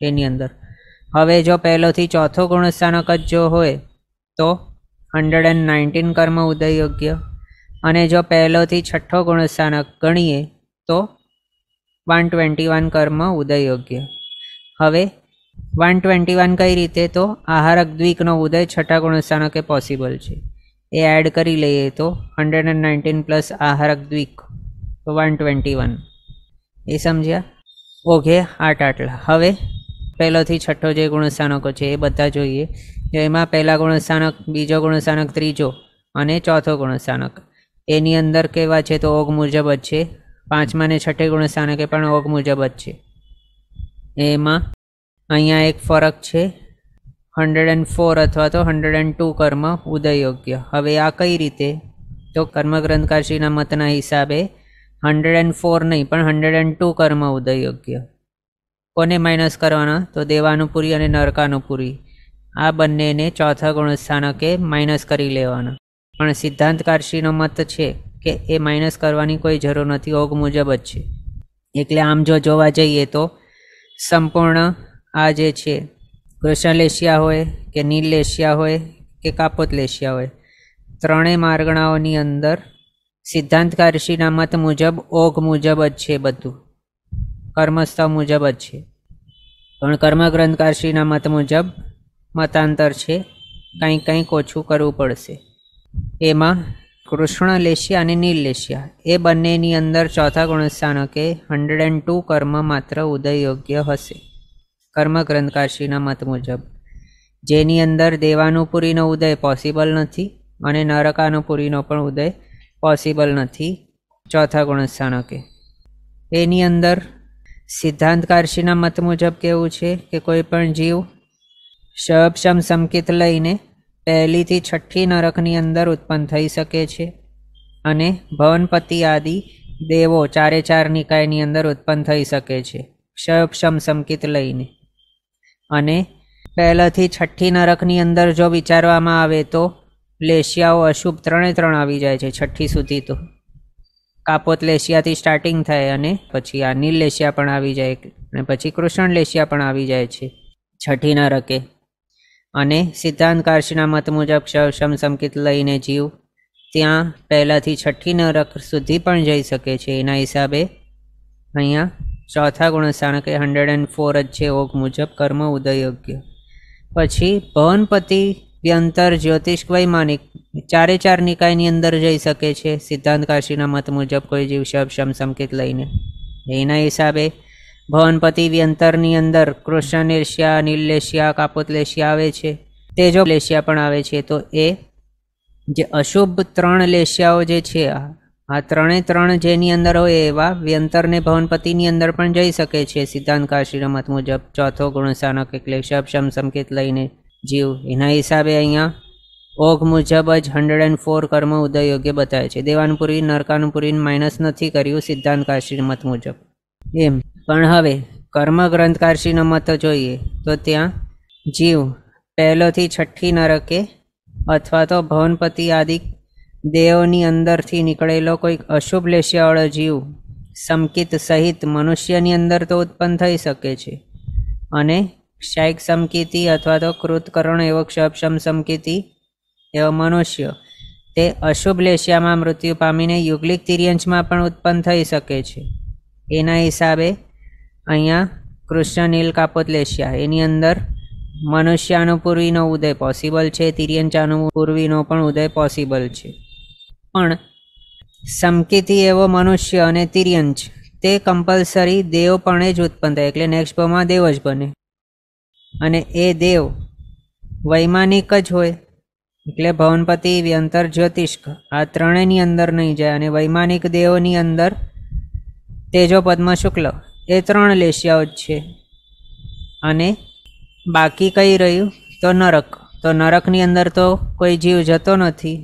એની અંદર હવે જો પહેલોથી ચોથો ગુણસ્થાનક જ જો હોય તો હંડ્રેડ એન્ડ નાઇન્ટીન કર્મ ઉદય યોગ્ય અને જો પહેલોથી છઠ્ઠો ગુણસ્થાનક ગણીએ તો વન ટ્વેન્ટી વન કર્મ ઉદય યોગ્ય હવે વન ટ્વેન્ટી વન કઈ રીતે તો આહારક દ્વિકનો ઉદય છઠ્ઠા ગુણસ્થાનકે પોસિબલ છે એ એડ કરી લઈએ તો હંડ્રેડ એન્ડ નાઇન્ટીન પ્લસ આહારક દ્વિક તો વન ટ્વેન્ટી વન એ સમજ્યા ઓકે આટ આટલા હવે પહેલોથી છઠ્ઠો જે ગુણસ્થાનકો છે એ બધા જોઈએ તો એમાં પહેલા ગુણસ્થાનક બીજો ગુણસ્થાનક ત્રીજો અને ચોથો ગુણસ્થાનક એની અંદર કેવા છે તો ઓગ મુજબ જ છે પાંચમા ને છઠ્ઠે ગુણસ્થાનકે પણ ઓગ મુજબ જ છે એમાં અહીંયા એક ફરક છે હંડ્રેડ એન્ડ ફોર અથવા તો હંડ્રેડ એન્ડ ટુ કર્મ ઉદયયોગ્ય હવે આ કઈ રીતે તો કર્મગ્રંથકાશીના મતના હિસાબે હંડ્રેડ એન્ડ ફોર નહીં પણ હંડ્રેડ એન્ડ ટુ કર્મ ઉદયયોગ્ય કોને માઇનસ કરવાનો તો દેવાનુપુરી અને નરકાનુપુરી આ બંનેને ચોથા ગુણસ્થાનકે માઇનસ કરી લેવાનો પણ સિદ્ધાંતકારશ્રીનો મત છે કે એ માઇનસ કરવાની કોઈ જરૂર નથી ઓગ મુજબ જ છે એટલે આમ જો જોવા જઈએ તો સંપૂર્ણ આ જે છે કૃષ્ણલેશિયા હોય કે નીલલેશિયા હોય કે કાપોતલેશિયા હોય ત્રણેય માર્ગણાઓની અંદર સિદ્ધાંતકારશીના મત મુજબ ઓઘ મુજબ જ છે બધું કર્મસ્થવ મુજબ જ છે પણ કર્મગ્રંથકારશ્રીના મત મુજબ મતાંતર છે કંઈક કંઈક ઓછું કરવું પડશે એમાં કૃષ્ણ લેશિયા અને નીલ એ બંનેની અંદર ચોથા ગુણસ્થાનકે હંડ્રેડ એન્ડ ટુ કર્મ માત્ર ઉદય યોગ્ય હશે કર્મગ્રંથકારશ્રીના મત મુજબ જેની અંદર દેવાનુપુરીનો ઉદય પોસિબલ નથી અને નરકાનુપુરીનો પણ ઉદય પોસિબલ નથી ચોથા ગુણસ્થાનકે એની અંદર સિદ્ધાંતકારશીના મત મુજબ કેવું છે કે કોઈ પણ જીવ શબશમ સંકિત લઈને પહેલીથી છઠ્ઠી નરકની અંદર ઉત્પન્ન થઈ શકે છે અને ભવનપતિ આદિ દેવો ચારે ચાર નિકાયની અંદર ઉત્પન્ન થઈ શકે છે શબશમ સંકિત લઈને અને પહેલાંથી છઠ્ઠી નરકની અંદર જો વિચારવામાં આવે તો લેશિયાઓ અશુભ ત્રણે ત્રણ આવી જાય છે છઠ્ઠી સુધી તો કાપોતલેશિયાથી સ્ટાર્ટિંગ થાય અને પછી આ નીલેશિયા પણ આવી જાય અને પછી કૃષ્ણ લેશિયા પણ આવી જાય છે છઠ્ઠી નરકે અને સિદ્ધાંતકારશીના મત મુજબ ક્ષવશમ લઈને જીવ ત્યાં પહેલાંથી છઠ્ઠી નરક સુધી પણ જઈ શકે છે એના હિસાબે અહીંયા ચોથા ગુણ ગુણસ્થાનક એ હંડ્રેડ એન્ડ ફોર જ છે ઓગ મુજબ કર્મ ઉદયયોગ્ય પછી ભવનપતિ વ્યંતર જ્યોતિષ વૈમાનિક ચારે ચાર નિકાયની અંદર જઈ શકે છે સિદ્ધાંત કાશીના મત મુજબ કોઈ જીવ શબ સમસંકિત લઈને એના હિસાબે ભવનપતિ વ્યંતરની અંદર કૃષ્ણનેશિયા નીલેશિયા કાપોતલેશિયા આવે છે તેજો લેશિયા પણ આવે છે તો એ જે અશુભ ત્રણ લેશિયાઓ જે છે આ ત્રણે ત્રણ જેની અંદર હોય એવા વ્યંતરને ભવનપતિની અંદર પણ જઈ શકે છે સિદ્ધાંત કાશીના મત મુજબ ચોથો ગુણસાનક એટલે શબ સમસંકેત લઈને જીવ એના હિસાબે અહીંયા ઓઘ મુજબ જ હંડ્રેડ એન્ડ ફોર કર્મ ઉદય યોગ્ય બતાવે છે દેવાનપુરી નરકાનુપુરી માઇનસ નથી કર્યું સિદ્ધાંતકારશ્રી મત મુજબ એમ પણ હવે કર્મ ગ્રંથકારશ્રીનો મત જોઈએ તો ત્યાં જીવ પહેલોથી છઠ્ઠી નરકે અથવા તો ભવનપતિ આદિ દેવની અંદરથી નીકળેલો કોઈક અશુભ લેશિયાવાળો જીવ સમકિત સહિત મનુષ્યની અંદર તો ઉત્પન્ન થઈ શકે છે અને ક્ષાયિક સમકીતિ અથવા તો કૃતકરણ એવો ક્ષપશમ સમકીતિ એવો મનુષ્ય તે અશુભ લેશિયામાં મૃત્યુ પામીને યુગલિક તિર્યંશમાં પણ ઉત્પન્ન થઈ શકે છે એના હિસાબે અહીંયા કૃષ્ણ નીલ કાપોત લેશિયા એની અંદર મનુષ્ય અનુપૂર્વીનો ઉદય પોસિબલ છે તિર્યંચ અનુપૂર્વીનો પણ ઉદય પોસિબલ છે પણ સમકીતિ એવો મનુષ્ય અને તિર્યંચ તે કમ્પલસરી દેવપણે જ ઉત્પન્ન થાય એટલે નેક્સ્ટ ભાવમાં દેવ જ બને અને એ દેવ વૈમાનિક જ હોય એટલે ભવનપતિ વ્યંતર જ્યોતિષ્ક આ ત્રણેયની અંદર નહીં જાય અને વૈમાનિક દેવની અંદર તેજો પદ્મ શુક્લ એ ત્રણ લેશિયાઓ જ છે અને બાકી કઈ રહ્યું તો નરક તો નરકની અંદર તો કોઈ જીવ જતો નથી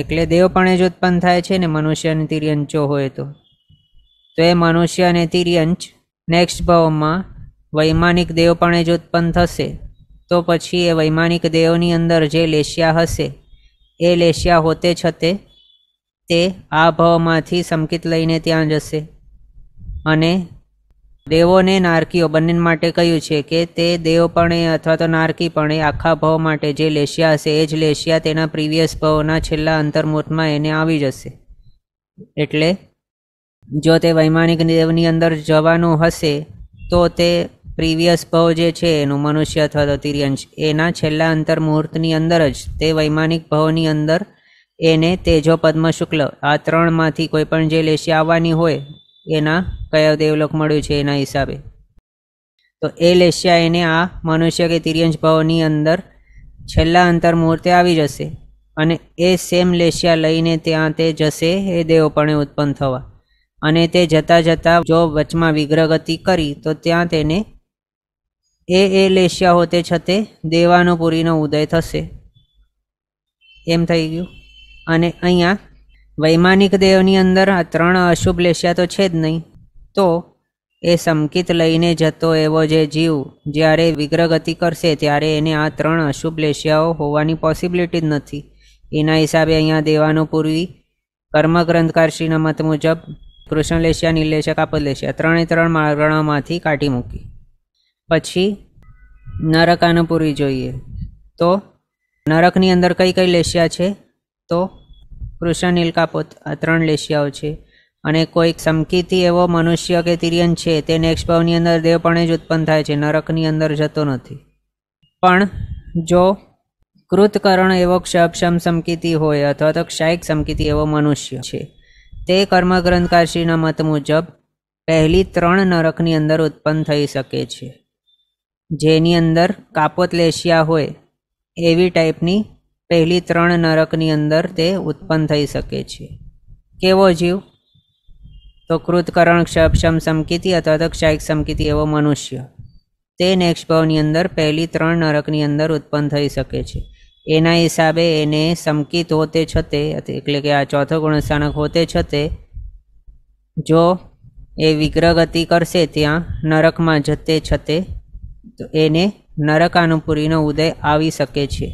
એટલે દેવપણે જ ઉત્પન્ન થાય છે ને મનુષ્ય અને તિર્યંચો હોય તો તો એ મનુષ્ય અને તિર્યંચ નેક્સ્ટ ભાવમાં વૈમાનિક દેવપણે જ ઉત્પન્ન થશે તો પછી એ વૈમાનિક દેવની અંદર જે લેશિયા હશે એ લેશિયા હોતે છતે તે આ ભવમાંથી સમકિત લઈને ત્યાં જશે અને દેવોને નારકીઓ બંને માટે કહ્યું છે કે તે દેવપણે અથવા તો નારકીપણે આખા ભવ માટે જે લેશિયા હશે એ જ લેશિયા તેના પ્રીવિયસ ભવના છેલ્લા અંતર્મુહૂર્તમાં એને આવી જશે એટલે જો તે વૈમાનિક દેવની અંદર જવાનું હશે તો તે પ્રીવિયસ ભવ જે છે એનું મનુષ્ય અથવા તો તિર્યંશ એના છેલ્લા અંતર મુહૂર્તની અંદર જ તે વૈમાનિક ભવની અંદર એને તેજો પદ્મશુક્લ આ ત્રણમાંથી કોઈ પણ જે લેશી આવવાની હોય એના કયો દેવલોક મળ્યું છે એના હિસાબે તો એ લેશિયા એને આ મનુષ્ય કે તિર્યંશ ભવની અંદર છેલ્લા અંતર મુહૂર્તે આવી જશે અને એ સેમ લેશિયા લઈને ત્યાં તે જશે એ દેવપણે ઉત્પન્ન થવા અને તે જતાં જતાં જો વચમાં વિગ્રહ ગતિ કરી તો ત્યાં તેને એ એ લેશ્યા હોતે છતે દેવાનુપુરીનો ઉદય થશે એમ થઈ ગયું અને અહીંયા વૈમાનિક દેવની અંદર આ ત્રણ અશુભ લેશ્યા તો છે જ નહીં તો એ સંકિત લઈને જતો એવો જે જીવ જ્યારે વિગ્રગતિ કરશે ત્યારે એને આ ત્રણ અશુભ લેશ્યાઓ હોવાની પોસિબિલિટી જ નથી એના હિસાબે અહીંયા દેવાનુપૂર્વી કર્મગ્રંથકાર શ્રીના મત મુજબ કૃષ્ણલેશ્યા નીલેશા કાપડલેશ્યા ત્રણે ત્રણ મારણામાંથી કાઢી મૂકી પછી નરકાનપુરી જોઈએ તો નરકની અંદર કઈ કઈ લેશિયા છે તો કૃષ્ણ નીલકાપોત આ ત્રણ લેશિયાઓ છે અને કોઈક સમકીતી એવો મનુષ્ય કે તિર્યન છે તે નેક્સ્ટ ભાવની અંદર દેવપણે જ ઉત્પન્ન થાય છે નરકની અંદર જતો નથી પણ જો કૃતકરણ એવો ક્ષપક્ષમ સમકીતી હોય અથવા તો ક્ષાયિક સમકીતી એવો મનુષ્ય છે તે કર્મગ્રંથકાશીના મત મુજબ પહેલી ત્રણ નરકની અંદર ઉત્પન્ન થઈ શકે છે જેની અંદર કાપોતલેશિયા હોય એવી ટાઈપની પહેલી ત્રણ નરકની અંદર તે ઉત્પન્ન થઈ શકે છે કેવો જીવ તો કૃતકરણ ક્ષપક્ષમ સમકીતિ અથવા તો ક્ષાયિક સમકીતિ એવો મનુષ્ય તે નેક્સ્ટ ભાવની અંદર પહેલી ત્રણ નરકની અંદર ઉત્પન્ન થઈ શકે છે એના હિસાબે એને સમકિત હોતે છતે એટલે કે આ ચોથો ગુણસ્થાનક હોતે છતે જો એ વિગ્રહ ગતિ કરશે ત્યાં નરકમાં જતે છતે તો એને નરકાનુપુરીનો ઉદય આવી શકે છે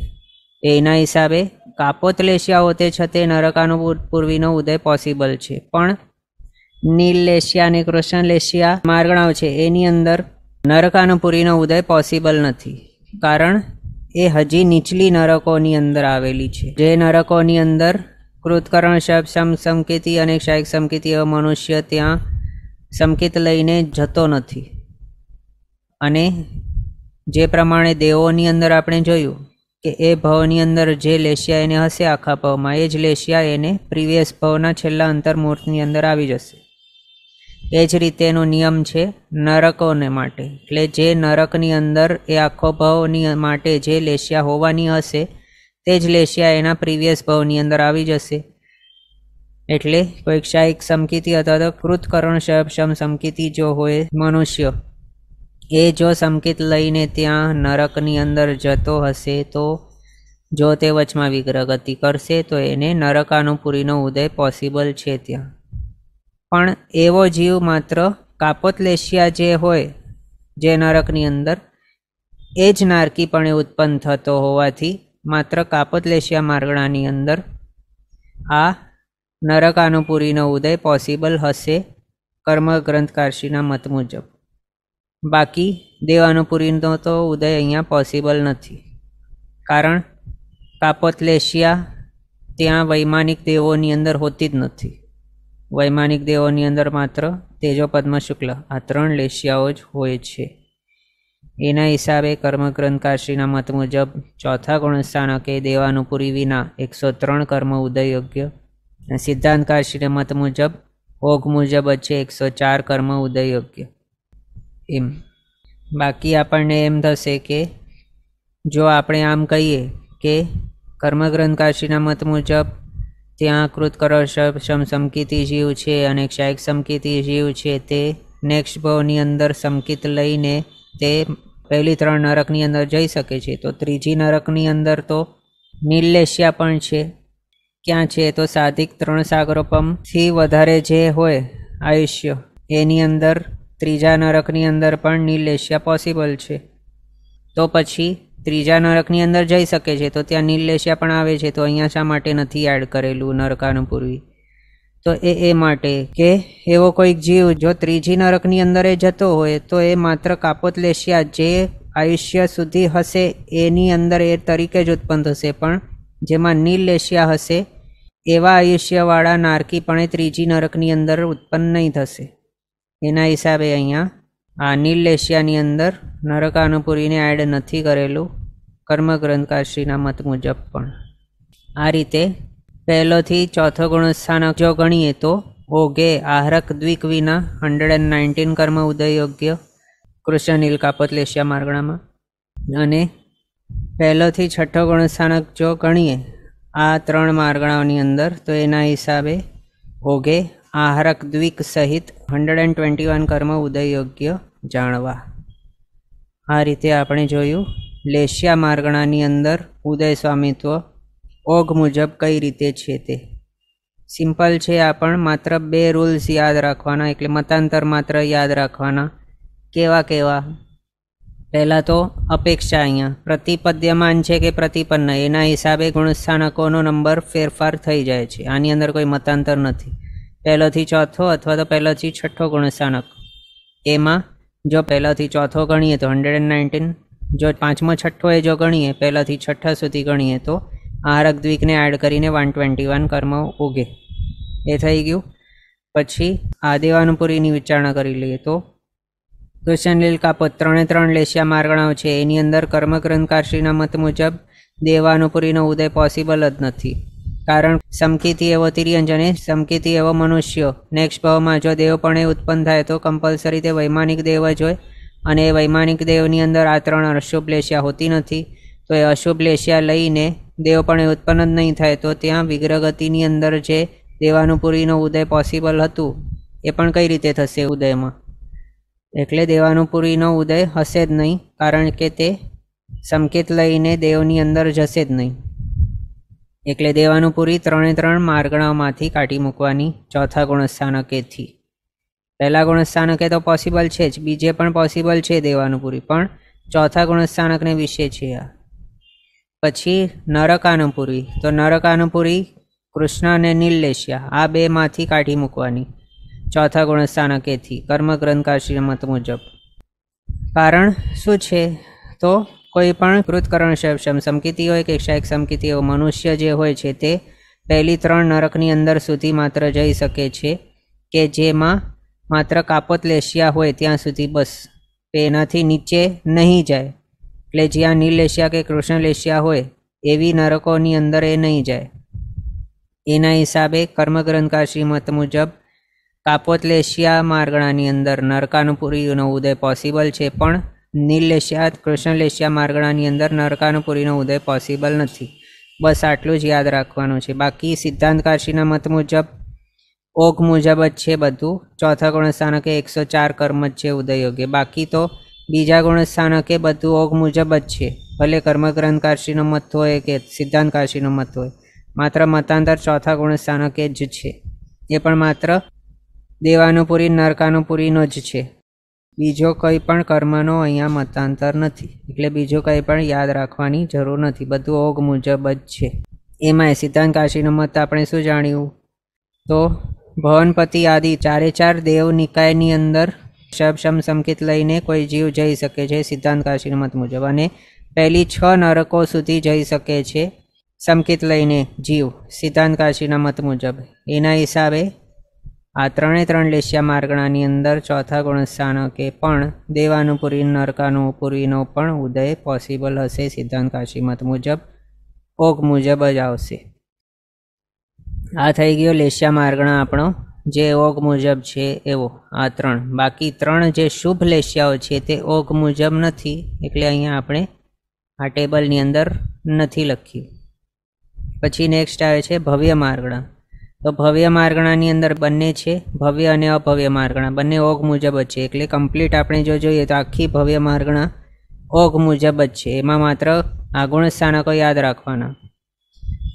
એના હિસાબે કાપોતલેશિયા હોતે છતે નરકાનુપૂર્વીનો ઉદય પોસિબલ છે પણ નીલ લેશિયા અને કૃષ્ણ લેશિયા માર્ગણાઓ છે એની અંદર નરકાનુપુરીનો ઉદય પોસિબલ નથી કારણ એ હજી નીચલી નરકોની અંદર આવેલી છે જે નરકોની અંદર કૃતકરણ શબ સમ સમકેતી અને ક્ષયક સમકેતી એવો મનુષ્ય ત્યાં સંકેત લઈને જતો નથી અને જે પ્રમાણે દેવોની અંદર આપણે જોયું કે એ ભવની અંદર જે લેશિયા એને હશે આખા ભવમાં એ જ લેશિયા એને પ્રિવિયસ ભવના છેલ્લા અંતર્મૂર્તની અંદર આવી જશે એ જ રીતેનો નિયમ છે નરકોને માટે એટલે જે નરકની અંદર એ આખો ભવની માટે જે લેશિયા હોવાની હશે તે જ લેશિયા એના પ્રિવિયસ ભવની અંદર આવી જશે એટલે કોઈ ક્ષાયિક સમકીતિ અથવા તો કૃતકરણ શમ સમકીતિ જો હોય મનુષ્ય એ જો સંકેત લઈને ત્યાં નરકની અંદર જતો હશે તો જો તે વચમાં વિગ્રહ ગતિ કરશે તો એને નરકાનુપુરીનો ઉદય પોસિબલ છે ત્યાં પણ એવો જીવ માત્ર કાપોતલેશિયા જે હોય જે નરકની અંદર એ જ નારકીપણે ઉત્પન્ન થતો હોવાથી માત્ર કાપોતલેશિયા માર્ગણાની અંદર આ નરકાનુપુરીનો ઉદય પોસિબલ હશે કર્મ ગ્રંથકારશીના મત મુજબ બાકી દેવાનુપુરીનો તો ઉદય અહીંયા પોસિબલ નથી કારણ કાપતલેશિયા ત્યાં વૈમાનિક દેવોની અંદર હોતી જ નથી વૈમાનિક દેવોની અંદર માત્ર તેજો પદ્મ શુક્લ આ ત્રણ લેશિયાઓ જ હોય છે એના હિસાબે કર્મગ્રંથકાશ્રીના મત મુજબ ચોથા ગુણસ્થાનકે દેવાનુપુરી વિના એકસો ત્રણ કર્મ ઉદય યોગ્ય સિદ્ધાંતકાશ્રીના મત મુજબ ઓઘ મુજબ જ છે એકસો ચાર કર્મ ઉદય યોગ્ય એમ બાકી આપણને એમ થશે કે જો આપણે આમ કહીએ કે કર્મગ્રંથ કાશીના મત મુજબ ત્યાં કૃત કરો સમકિતી જીવ છે અને ક્ષાયિક સમકિતી જીવ છે તે નેક્સ્ટ ભાવની અંદર સમકિત લઈને તે પહેલી ત્રણ નરકની અંદર જઈ શકે છે તો ત્રીજી નરકની અંદર તો નિર્લેશ્યા પણ છે ક્યાં છે તો સાધિક ત્રણ સાગરોપમથી વધારે જે હોય આયુષ્ય એની અંદર ત્રીજા નરકની અંદર પણ નિર્લેશ્ય પોસિબલ છે તો પછી ત્રીજા નરકની અંદર જઈ શકે છે તો ત્યાં નિર્લેશ્ય પણ આવે છે તો અહીંયા શા માટે નથી એડ કરેલું નરકાનું પૂર્વી તો એ એ માટે કે એવો કોઈક જીવ જો ત્રીજી નરકની અંદર જતો હોય તો એ માત્ર કાપોત લેશિયા જે આયુષ્ય સુધી હશે એની અંદર એ તરીકે જ ઉત્પન્ન થશે પણ જેમાં નીલેશિયા હશે એવા આયુષ્યવાળા નારકી પણ ત્રીજી નરકની અંદર ઉત્પન્ન નહીં થશે એના હિસાબે અહીંયા આ નિર્લેશિયાની અંદર નરકાનુપુરીને એડ નથી કરેલું કર્મગ્રંથકાશ્રીના મત મુજબ પણ આ રીતે પહેલોથી ચોથો ગુણસ્થાનક જો ગણીએ તો ઓગે આહરક દ્વિક વિના હંડ્રેડ એન્ડ નાઇન્ટીન કર્મ ઉદયયોગ્ય કૃષ્ણનીલ કાપતલેશિયા માર્ગણામાં અને પહેલોથી છઠ્ઠો ગુણસ્થાનક જો ગણીએ આ ત્રણ માર્ગણાઓની અંદર તો એના હિસાબે ઓગે આહારક દ્વિક સહિત હંડ્રેડ એન્ડ ટ્વેન્ટી વન કર્મ ઉદય યોગ્ય જાણવા આ રીતે આપણે જોયું લેશિયા માર્ગણાની અંદર ઉદય સ્વામિત્વ ઓઘ મુજબ કઈ રીતે છે તે સિમ્પલ છે આ પણ માત્ર બે રૂલ્સ યાદ રાખવાના એટલે મતાંતર માત્ર યાદ રાખવાના કેવા કેવા પહેલાં તો અપેક્ષા અહીંયા પ્રતિપદ્યમાન છે કે પ્રતિપન્ન એના હિસાબે ગુણસ્થાનકોનો નંબર ફેરફાર થઈ જાય છે આની અંદર કોઈ મતાંતર નથી પહેલોથી ચોથો અથવા તો પહેલોથી છઠ્ઠો ગુણસ્થાનક એમાં જો પહેલોથી ચોથો ગણીએ તો હંડ્રેડ એન્ડ નાઇન્ટીન જો પાંચમો છઠ્ઠો એ જો ગણીએ પહેલાંથી છઠ્ઠા સુધી ગણીએ તો આ દ્વિકને એડ કરીને વન ટ્વેન્ટી વન કર્મ ઉગે એ થઈ ગયું પછી આ દેવાનુપુરીની વિચારણા કરી લઈએ તો કૃષ્ણલીલ કાપોત ત્રણે ત્રણ લેશિયા માર્ગણાઓ છે એની અંદર કર્મગ્રંથકારશ્રીના મત મુજબ દેવાનુપુરીનો ઉદય પોસિબલ જ નથી કારણ સમકીતિ એવો તિર્યંજને સમકીતિ એવો મનુષ્ય નેક્સ્ટ ભાવમાં જો દેવપણે ઉત્પન્ન થાય તો કમ્પલસરી તે વૈમાનિક દેવ જ હોય અને એ વૈમાનિક દેવની અંદર આ ત્રણ લેશિયા હોતી નથી તો એ અશુભલેશિયા લઈને દેવપણે ઉત્પન્ન જ નહીં થાય તો ત્યાં વિગ્રહગતિની અંદર જે દેવાનુપુરીનો ઉદય પોસિબલ હતું એ પણ કઈ રીતે થશે ઉદયમાં એટલે દેવાનુપુરીનો ઉદય હશે જ નહીં કારણ કે તે સંકેત લઈને દેવની અંદર જશે જ નહીં એટલે દેવાનુપુરી ત્રણે ત્રણ માર્ગણામાંથી કાઢી મૂકવાની ચોથા ગુણસ્થાનકેથી પહેલાં ગુણસ્થાનકે તો પોસિબલ છે જ બીજે પણ પોસિબલ છે દેવાનુપુરી પણ ચોથા ગુણસ્થાનકને વિશે છે આ પછી નરકાનુપુરી તો નરકાનુપુરી કૃષ્ણ અને નીલેશ્યા આ બેમાંથી કાઢી મૂકવાની ચોથા ગુણસ્થાનકેથી કર્મગ્રંથકાશ્રી મત મુજબ કારણ શું છે તો કોઈ પણ કૃતકરણ સમકિતી હોય કે ક્ષયક સમકિતી મનુષ્ય જે હોય છે તે પહેલી ત્રણ નરકની અંદર સુધી માત્ર જઈ શકે છે કે જેમાં માત્ર કાપત લેશિયા હોય ત્યાં સુધી બસ એનાથી નીચે નહીં જાય એટલે જ્યાં નીલેશિયા કે કૃષ્ણલેશિયા હોય એવી નરકોની અંદર એ નહીં જાય એના હિસાબે કર્મગ્રંથકાર શ્રીમત મુજબ કાપોતલેશિયા માર્ગણાની અંદર નરકાનુપુરીનો ઉદય પોસિબલ છે પણ નીલેશિયા કૃષ્ણલેશિયા માર્ગણાની અંદર નરકાનુપુરીનો ઉદય પોસિબલ નથી બસ આટલું જ યાદ રાખવાનું છે બાકી સિદ્ધાંતકાશીના મત મુજબ ઓગ મુજબ જ છે બધું ચોથા ગુણસ્થાનકે એકસો ચાર કર્મ જ છે ઉદય યોગ્ય બાકી તો બીજા ગુણસ્થાનકે બધું ઓગ મુજબ જ છે ભલે કર્મગ્રંથકાશીનો મત હોય કે સિદ્ધાંતકાશીનો મત હોય માત્ર મતાંતર ચોથા ગુણસ્થાનકે જ છે એ પણ માત્ર દેવાનુપુરી નરકાનુપુરીનો જ છે બીજો કંઈ પણ કર્મનો અહીંયા મતાંતર નથી એટલે બીજો કંઈ પણ યાદ રાખવાની જરૂર નથી બધું ઓગ મુજબ જ છે એમાં સિદ્ધાંત કાશીનો મત આપણે શું જાણ્યું તો ભવનપતિ આદિ ચારે ચાર દેવ નિકાયની અંદર શબ શમ સંકેત લઈને કોઈ જીવ જઈ શકે છે સિદ્ધાંત કાશીના મત મુજબ અને પહેલી છ નરકો સુધી જઈ શકે છે સંકેત લઈને જીવ સિદ્ધાંત કાશીના મત મુજબ એના હિસાબે આ ત્રણે ત્રણ લેશિયા માર્ગણાની અંદર ચોથા ગુણસ્થાનો કે પણ દેવાનુપુરી નરકાનુપુરીનો પણ ઉદય પોસિબલ હશે સિદ્ધાંત કાશીમત મુજબ ઓક મુજબ જ આવશે આ થઈ ગયો લેશિયા માર્ગણા આપણો જે ઓગ મુજબ છે એવો આ ત્રણ બાકી ત્રણ જે શુભ લેશિયાઓ છે તે ઓગ મુજબ નથી એટલે અહીંયા આપણે આ ટેબલની અંદર નથી લખ્યું પછી નેક્સ્ટ આવે છે ભવ્ય માર્ગણા તો ભવ્ય માર્ગણાની અંદર બંને છે ભવ્ય અને અભવ્ય માર્ગણા બંને ઓગ મુજબ જ છે એટલે કમ્પ્લીટ આપણે જો જોઈએ તો આખી ભવ્ય માર્ગણા ઓગ મુજબ જ છે એમાં માત્ર આ ગુણસ્થાનકો યાદ રાખવાના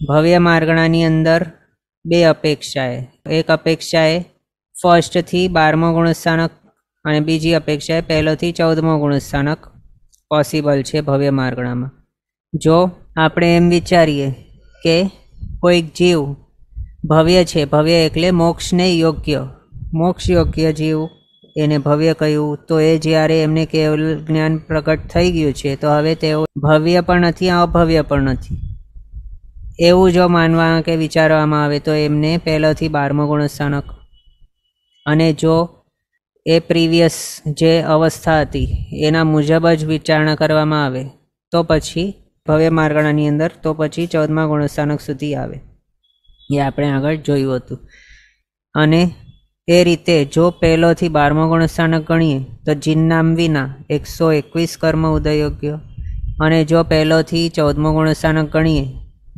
ભવ્ય માર્ગણાની અંદર બે અપેક્ષાએ એક અપેક્ષાએ ફર્સ્ટથી બારમો ગુણસ્થાનક અને બીજી અપેક્ષાએ પહેલોથી ચૌદમો ગુણસ્થાનક પોસિબલ છે ભવ્ય માર્ગણામાં જો આપણે એમ વિચારીએ કે કોઈક જીવ ભવ્ય છે ભવ્ય એટલે મોક્ષને યોગ્ય મોક્ષ યોગ્ય જીવ એને ભવ્ય કહ્યું તો એ જ્યારે એમને કેવલ જ્ઞાન પ્રગટ થઈ ગયું છે તો હવે તેઓ ભવ્ય પણ નથી અભવ્ય પણ નથી એવું જો માનવા કે વિચારવામાં આવે તો એમને પહેલાંથી બારમો ગુણસ્થાનક અને જો એ પ્રીવિયસ જે અવસ્થા હતી એના મુજબ જ વિચારણા કરવામાં આવે તો પછી ભવ્ય માર્ગણાની અંદર તો પછી ચૌદમા ગુણસ્થાનક સુધી આવે એ આપણે આગળ જોયું હતું અને એ રીતે જો પહેલોથી બારમો ગુણસ્થાનક ગણીએ તો જિન્નામ વિના એકસો એકવીસ કર્મ ઉદયોગ્ય અને જો પહેલોથી ચૌદમો ગુણસ્થાનક ગણીએ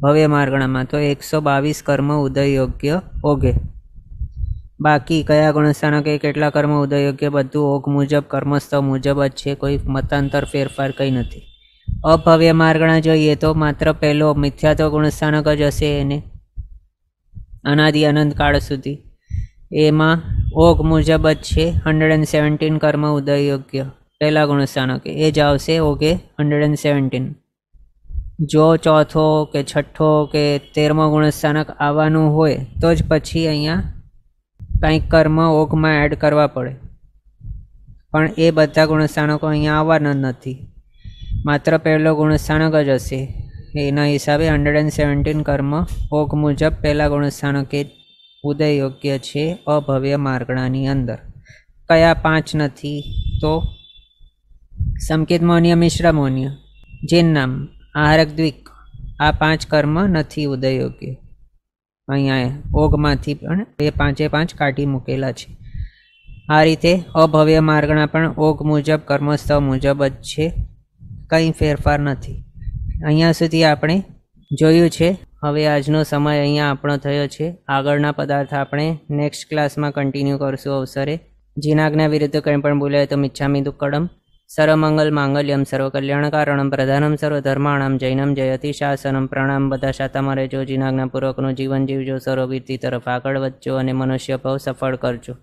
ભવ્ય માર્ગણામાં તો એકસો બાવીસ કર્મ ઉદયોગ્ય ઓગે બાકી કયા ગુણસ્થાનક એ કેટલા કર્મ ઉદયોગ્ય બધું ઓગ મુજબ કર્મસ્થવ મુજબ જ છે કોઈ મતાંતર ફેરફાર કંઈ નથી અભવ્ય માર્ગણા જોઈએ તો માત્ર પહેલો મિથ્યાત્વ ગુણસ્થાનક જ હશે એને અનાદિ અનંતકાળ સુધી એમાં ઓગ મુજબ જ છે હંડ્રેડ એન્ડ સેવન્ટીન કર્મ ઉદય યોગ્ય પહેલા ગુણસ્થાનક એ જ આવશે ઓકે હંડ્રેડ એન્ડ સેવન્ટીન જો ચોથો કે છઠ્ઠો કે તેરમો ગુણસ્થાનક આવવાનું હોય તો જ પછી અહીંયા કંઈક કર્મ ઓગમાં એડ કરવા પડે પણ એ બધા ગુણસ્થાનકો અહીંયા આવવાના નથી માત્ર પહેલો ગુણસ્થાનક જ હશે એના હિસાબે હંડ્રેડ એન્ડ સેવન્ટીન કર્મ ઓગ મુજબ પહેલા કે ઉદય યોગ્ય છે અભવ્ય માર્ગણાની અંદર કયા પાંચ નથી તો સંકેત મૌન્ય મિશ્ર મૌન્ય જૈન નામ આહારક દ્વિક આ પાંચ કર્મ નથી ઉદય યોગ્ય અહીંયા ઓગમાંથી પણ એ પાંચે પાંચ કાઢી મૂકેલા છે આ રીતે અભવ્ય માર્ગણા પણ ઓગ મુજબ કર્મસ્થળ મુજબ જ છે કંઈ ફેરફાર નથી અહીંયા સુધી આપણે જોયું છે હવે આજનો સમય અહીંયા આપણો થયો છે આગળના પદાર્થ આપણે નેક્સ્ટ ક્લાસમાં કન્ટિન્યુ કરશું અવસરે જીનાજ્ઞા વિરુદ્ધ કંઈ પણ બોલાય તો મિચ્છામી દુક્કડમ સર્વમંગલ માંગલ્યમ સર્વકલ્યાણકારણમ પ્રધાનમ સર્વધર્માણમ જૈનમ જયતિ શાસનમ પ્રણામ બધા શાતા મારે જો જીનાજ્ઞાપૂર્વકનું જીવન જીવજો સર્વકીર્તિ તરફ આગળ વધજો અને મનુષ્ય ભાવ સફળ કરજો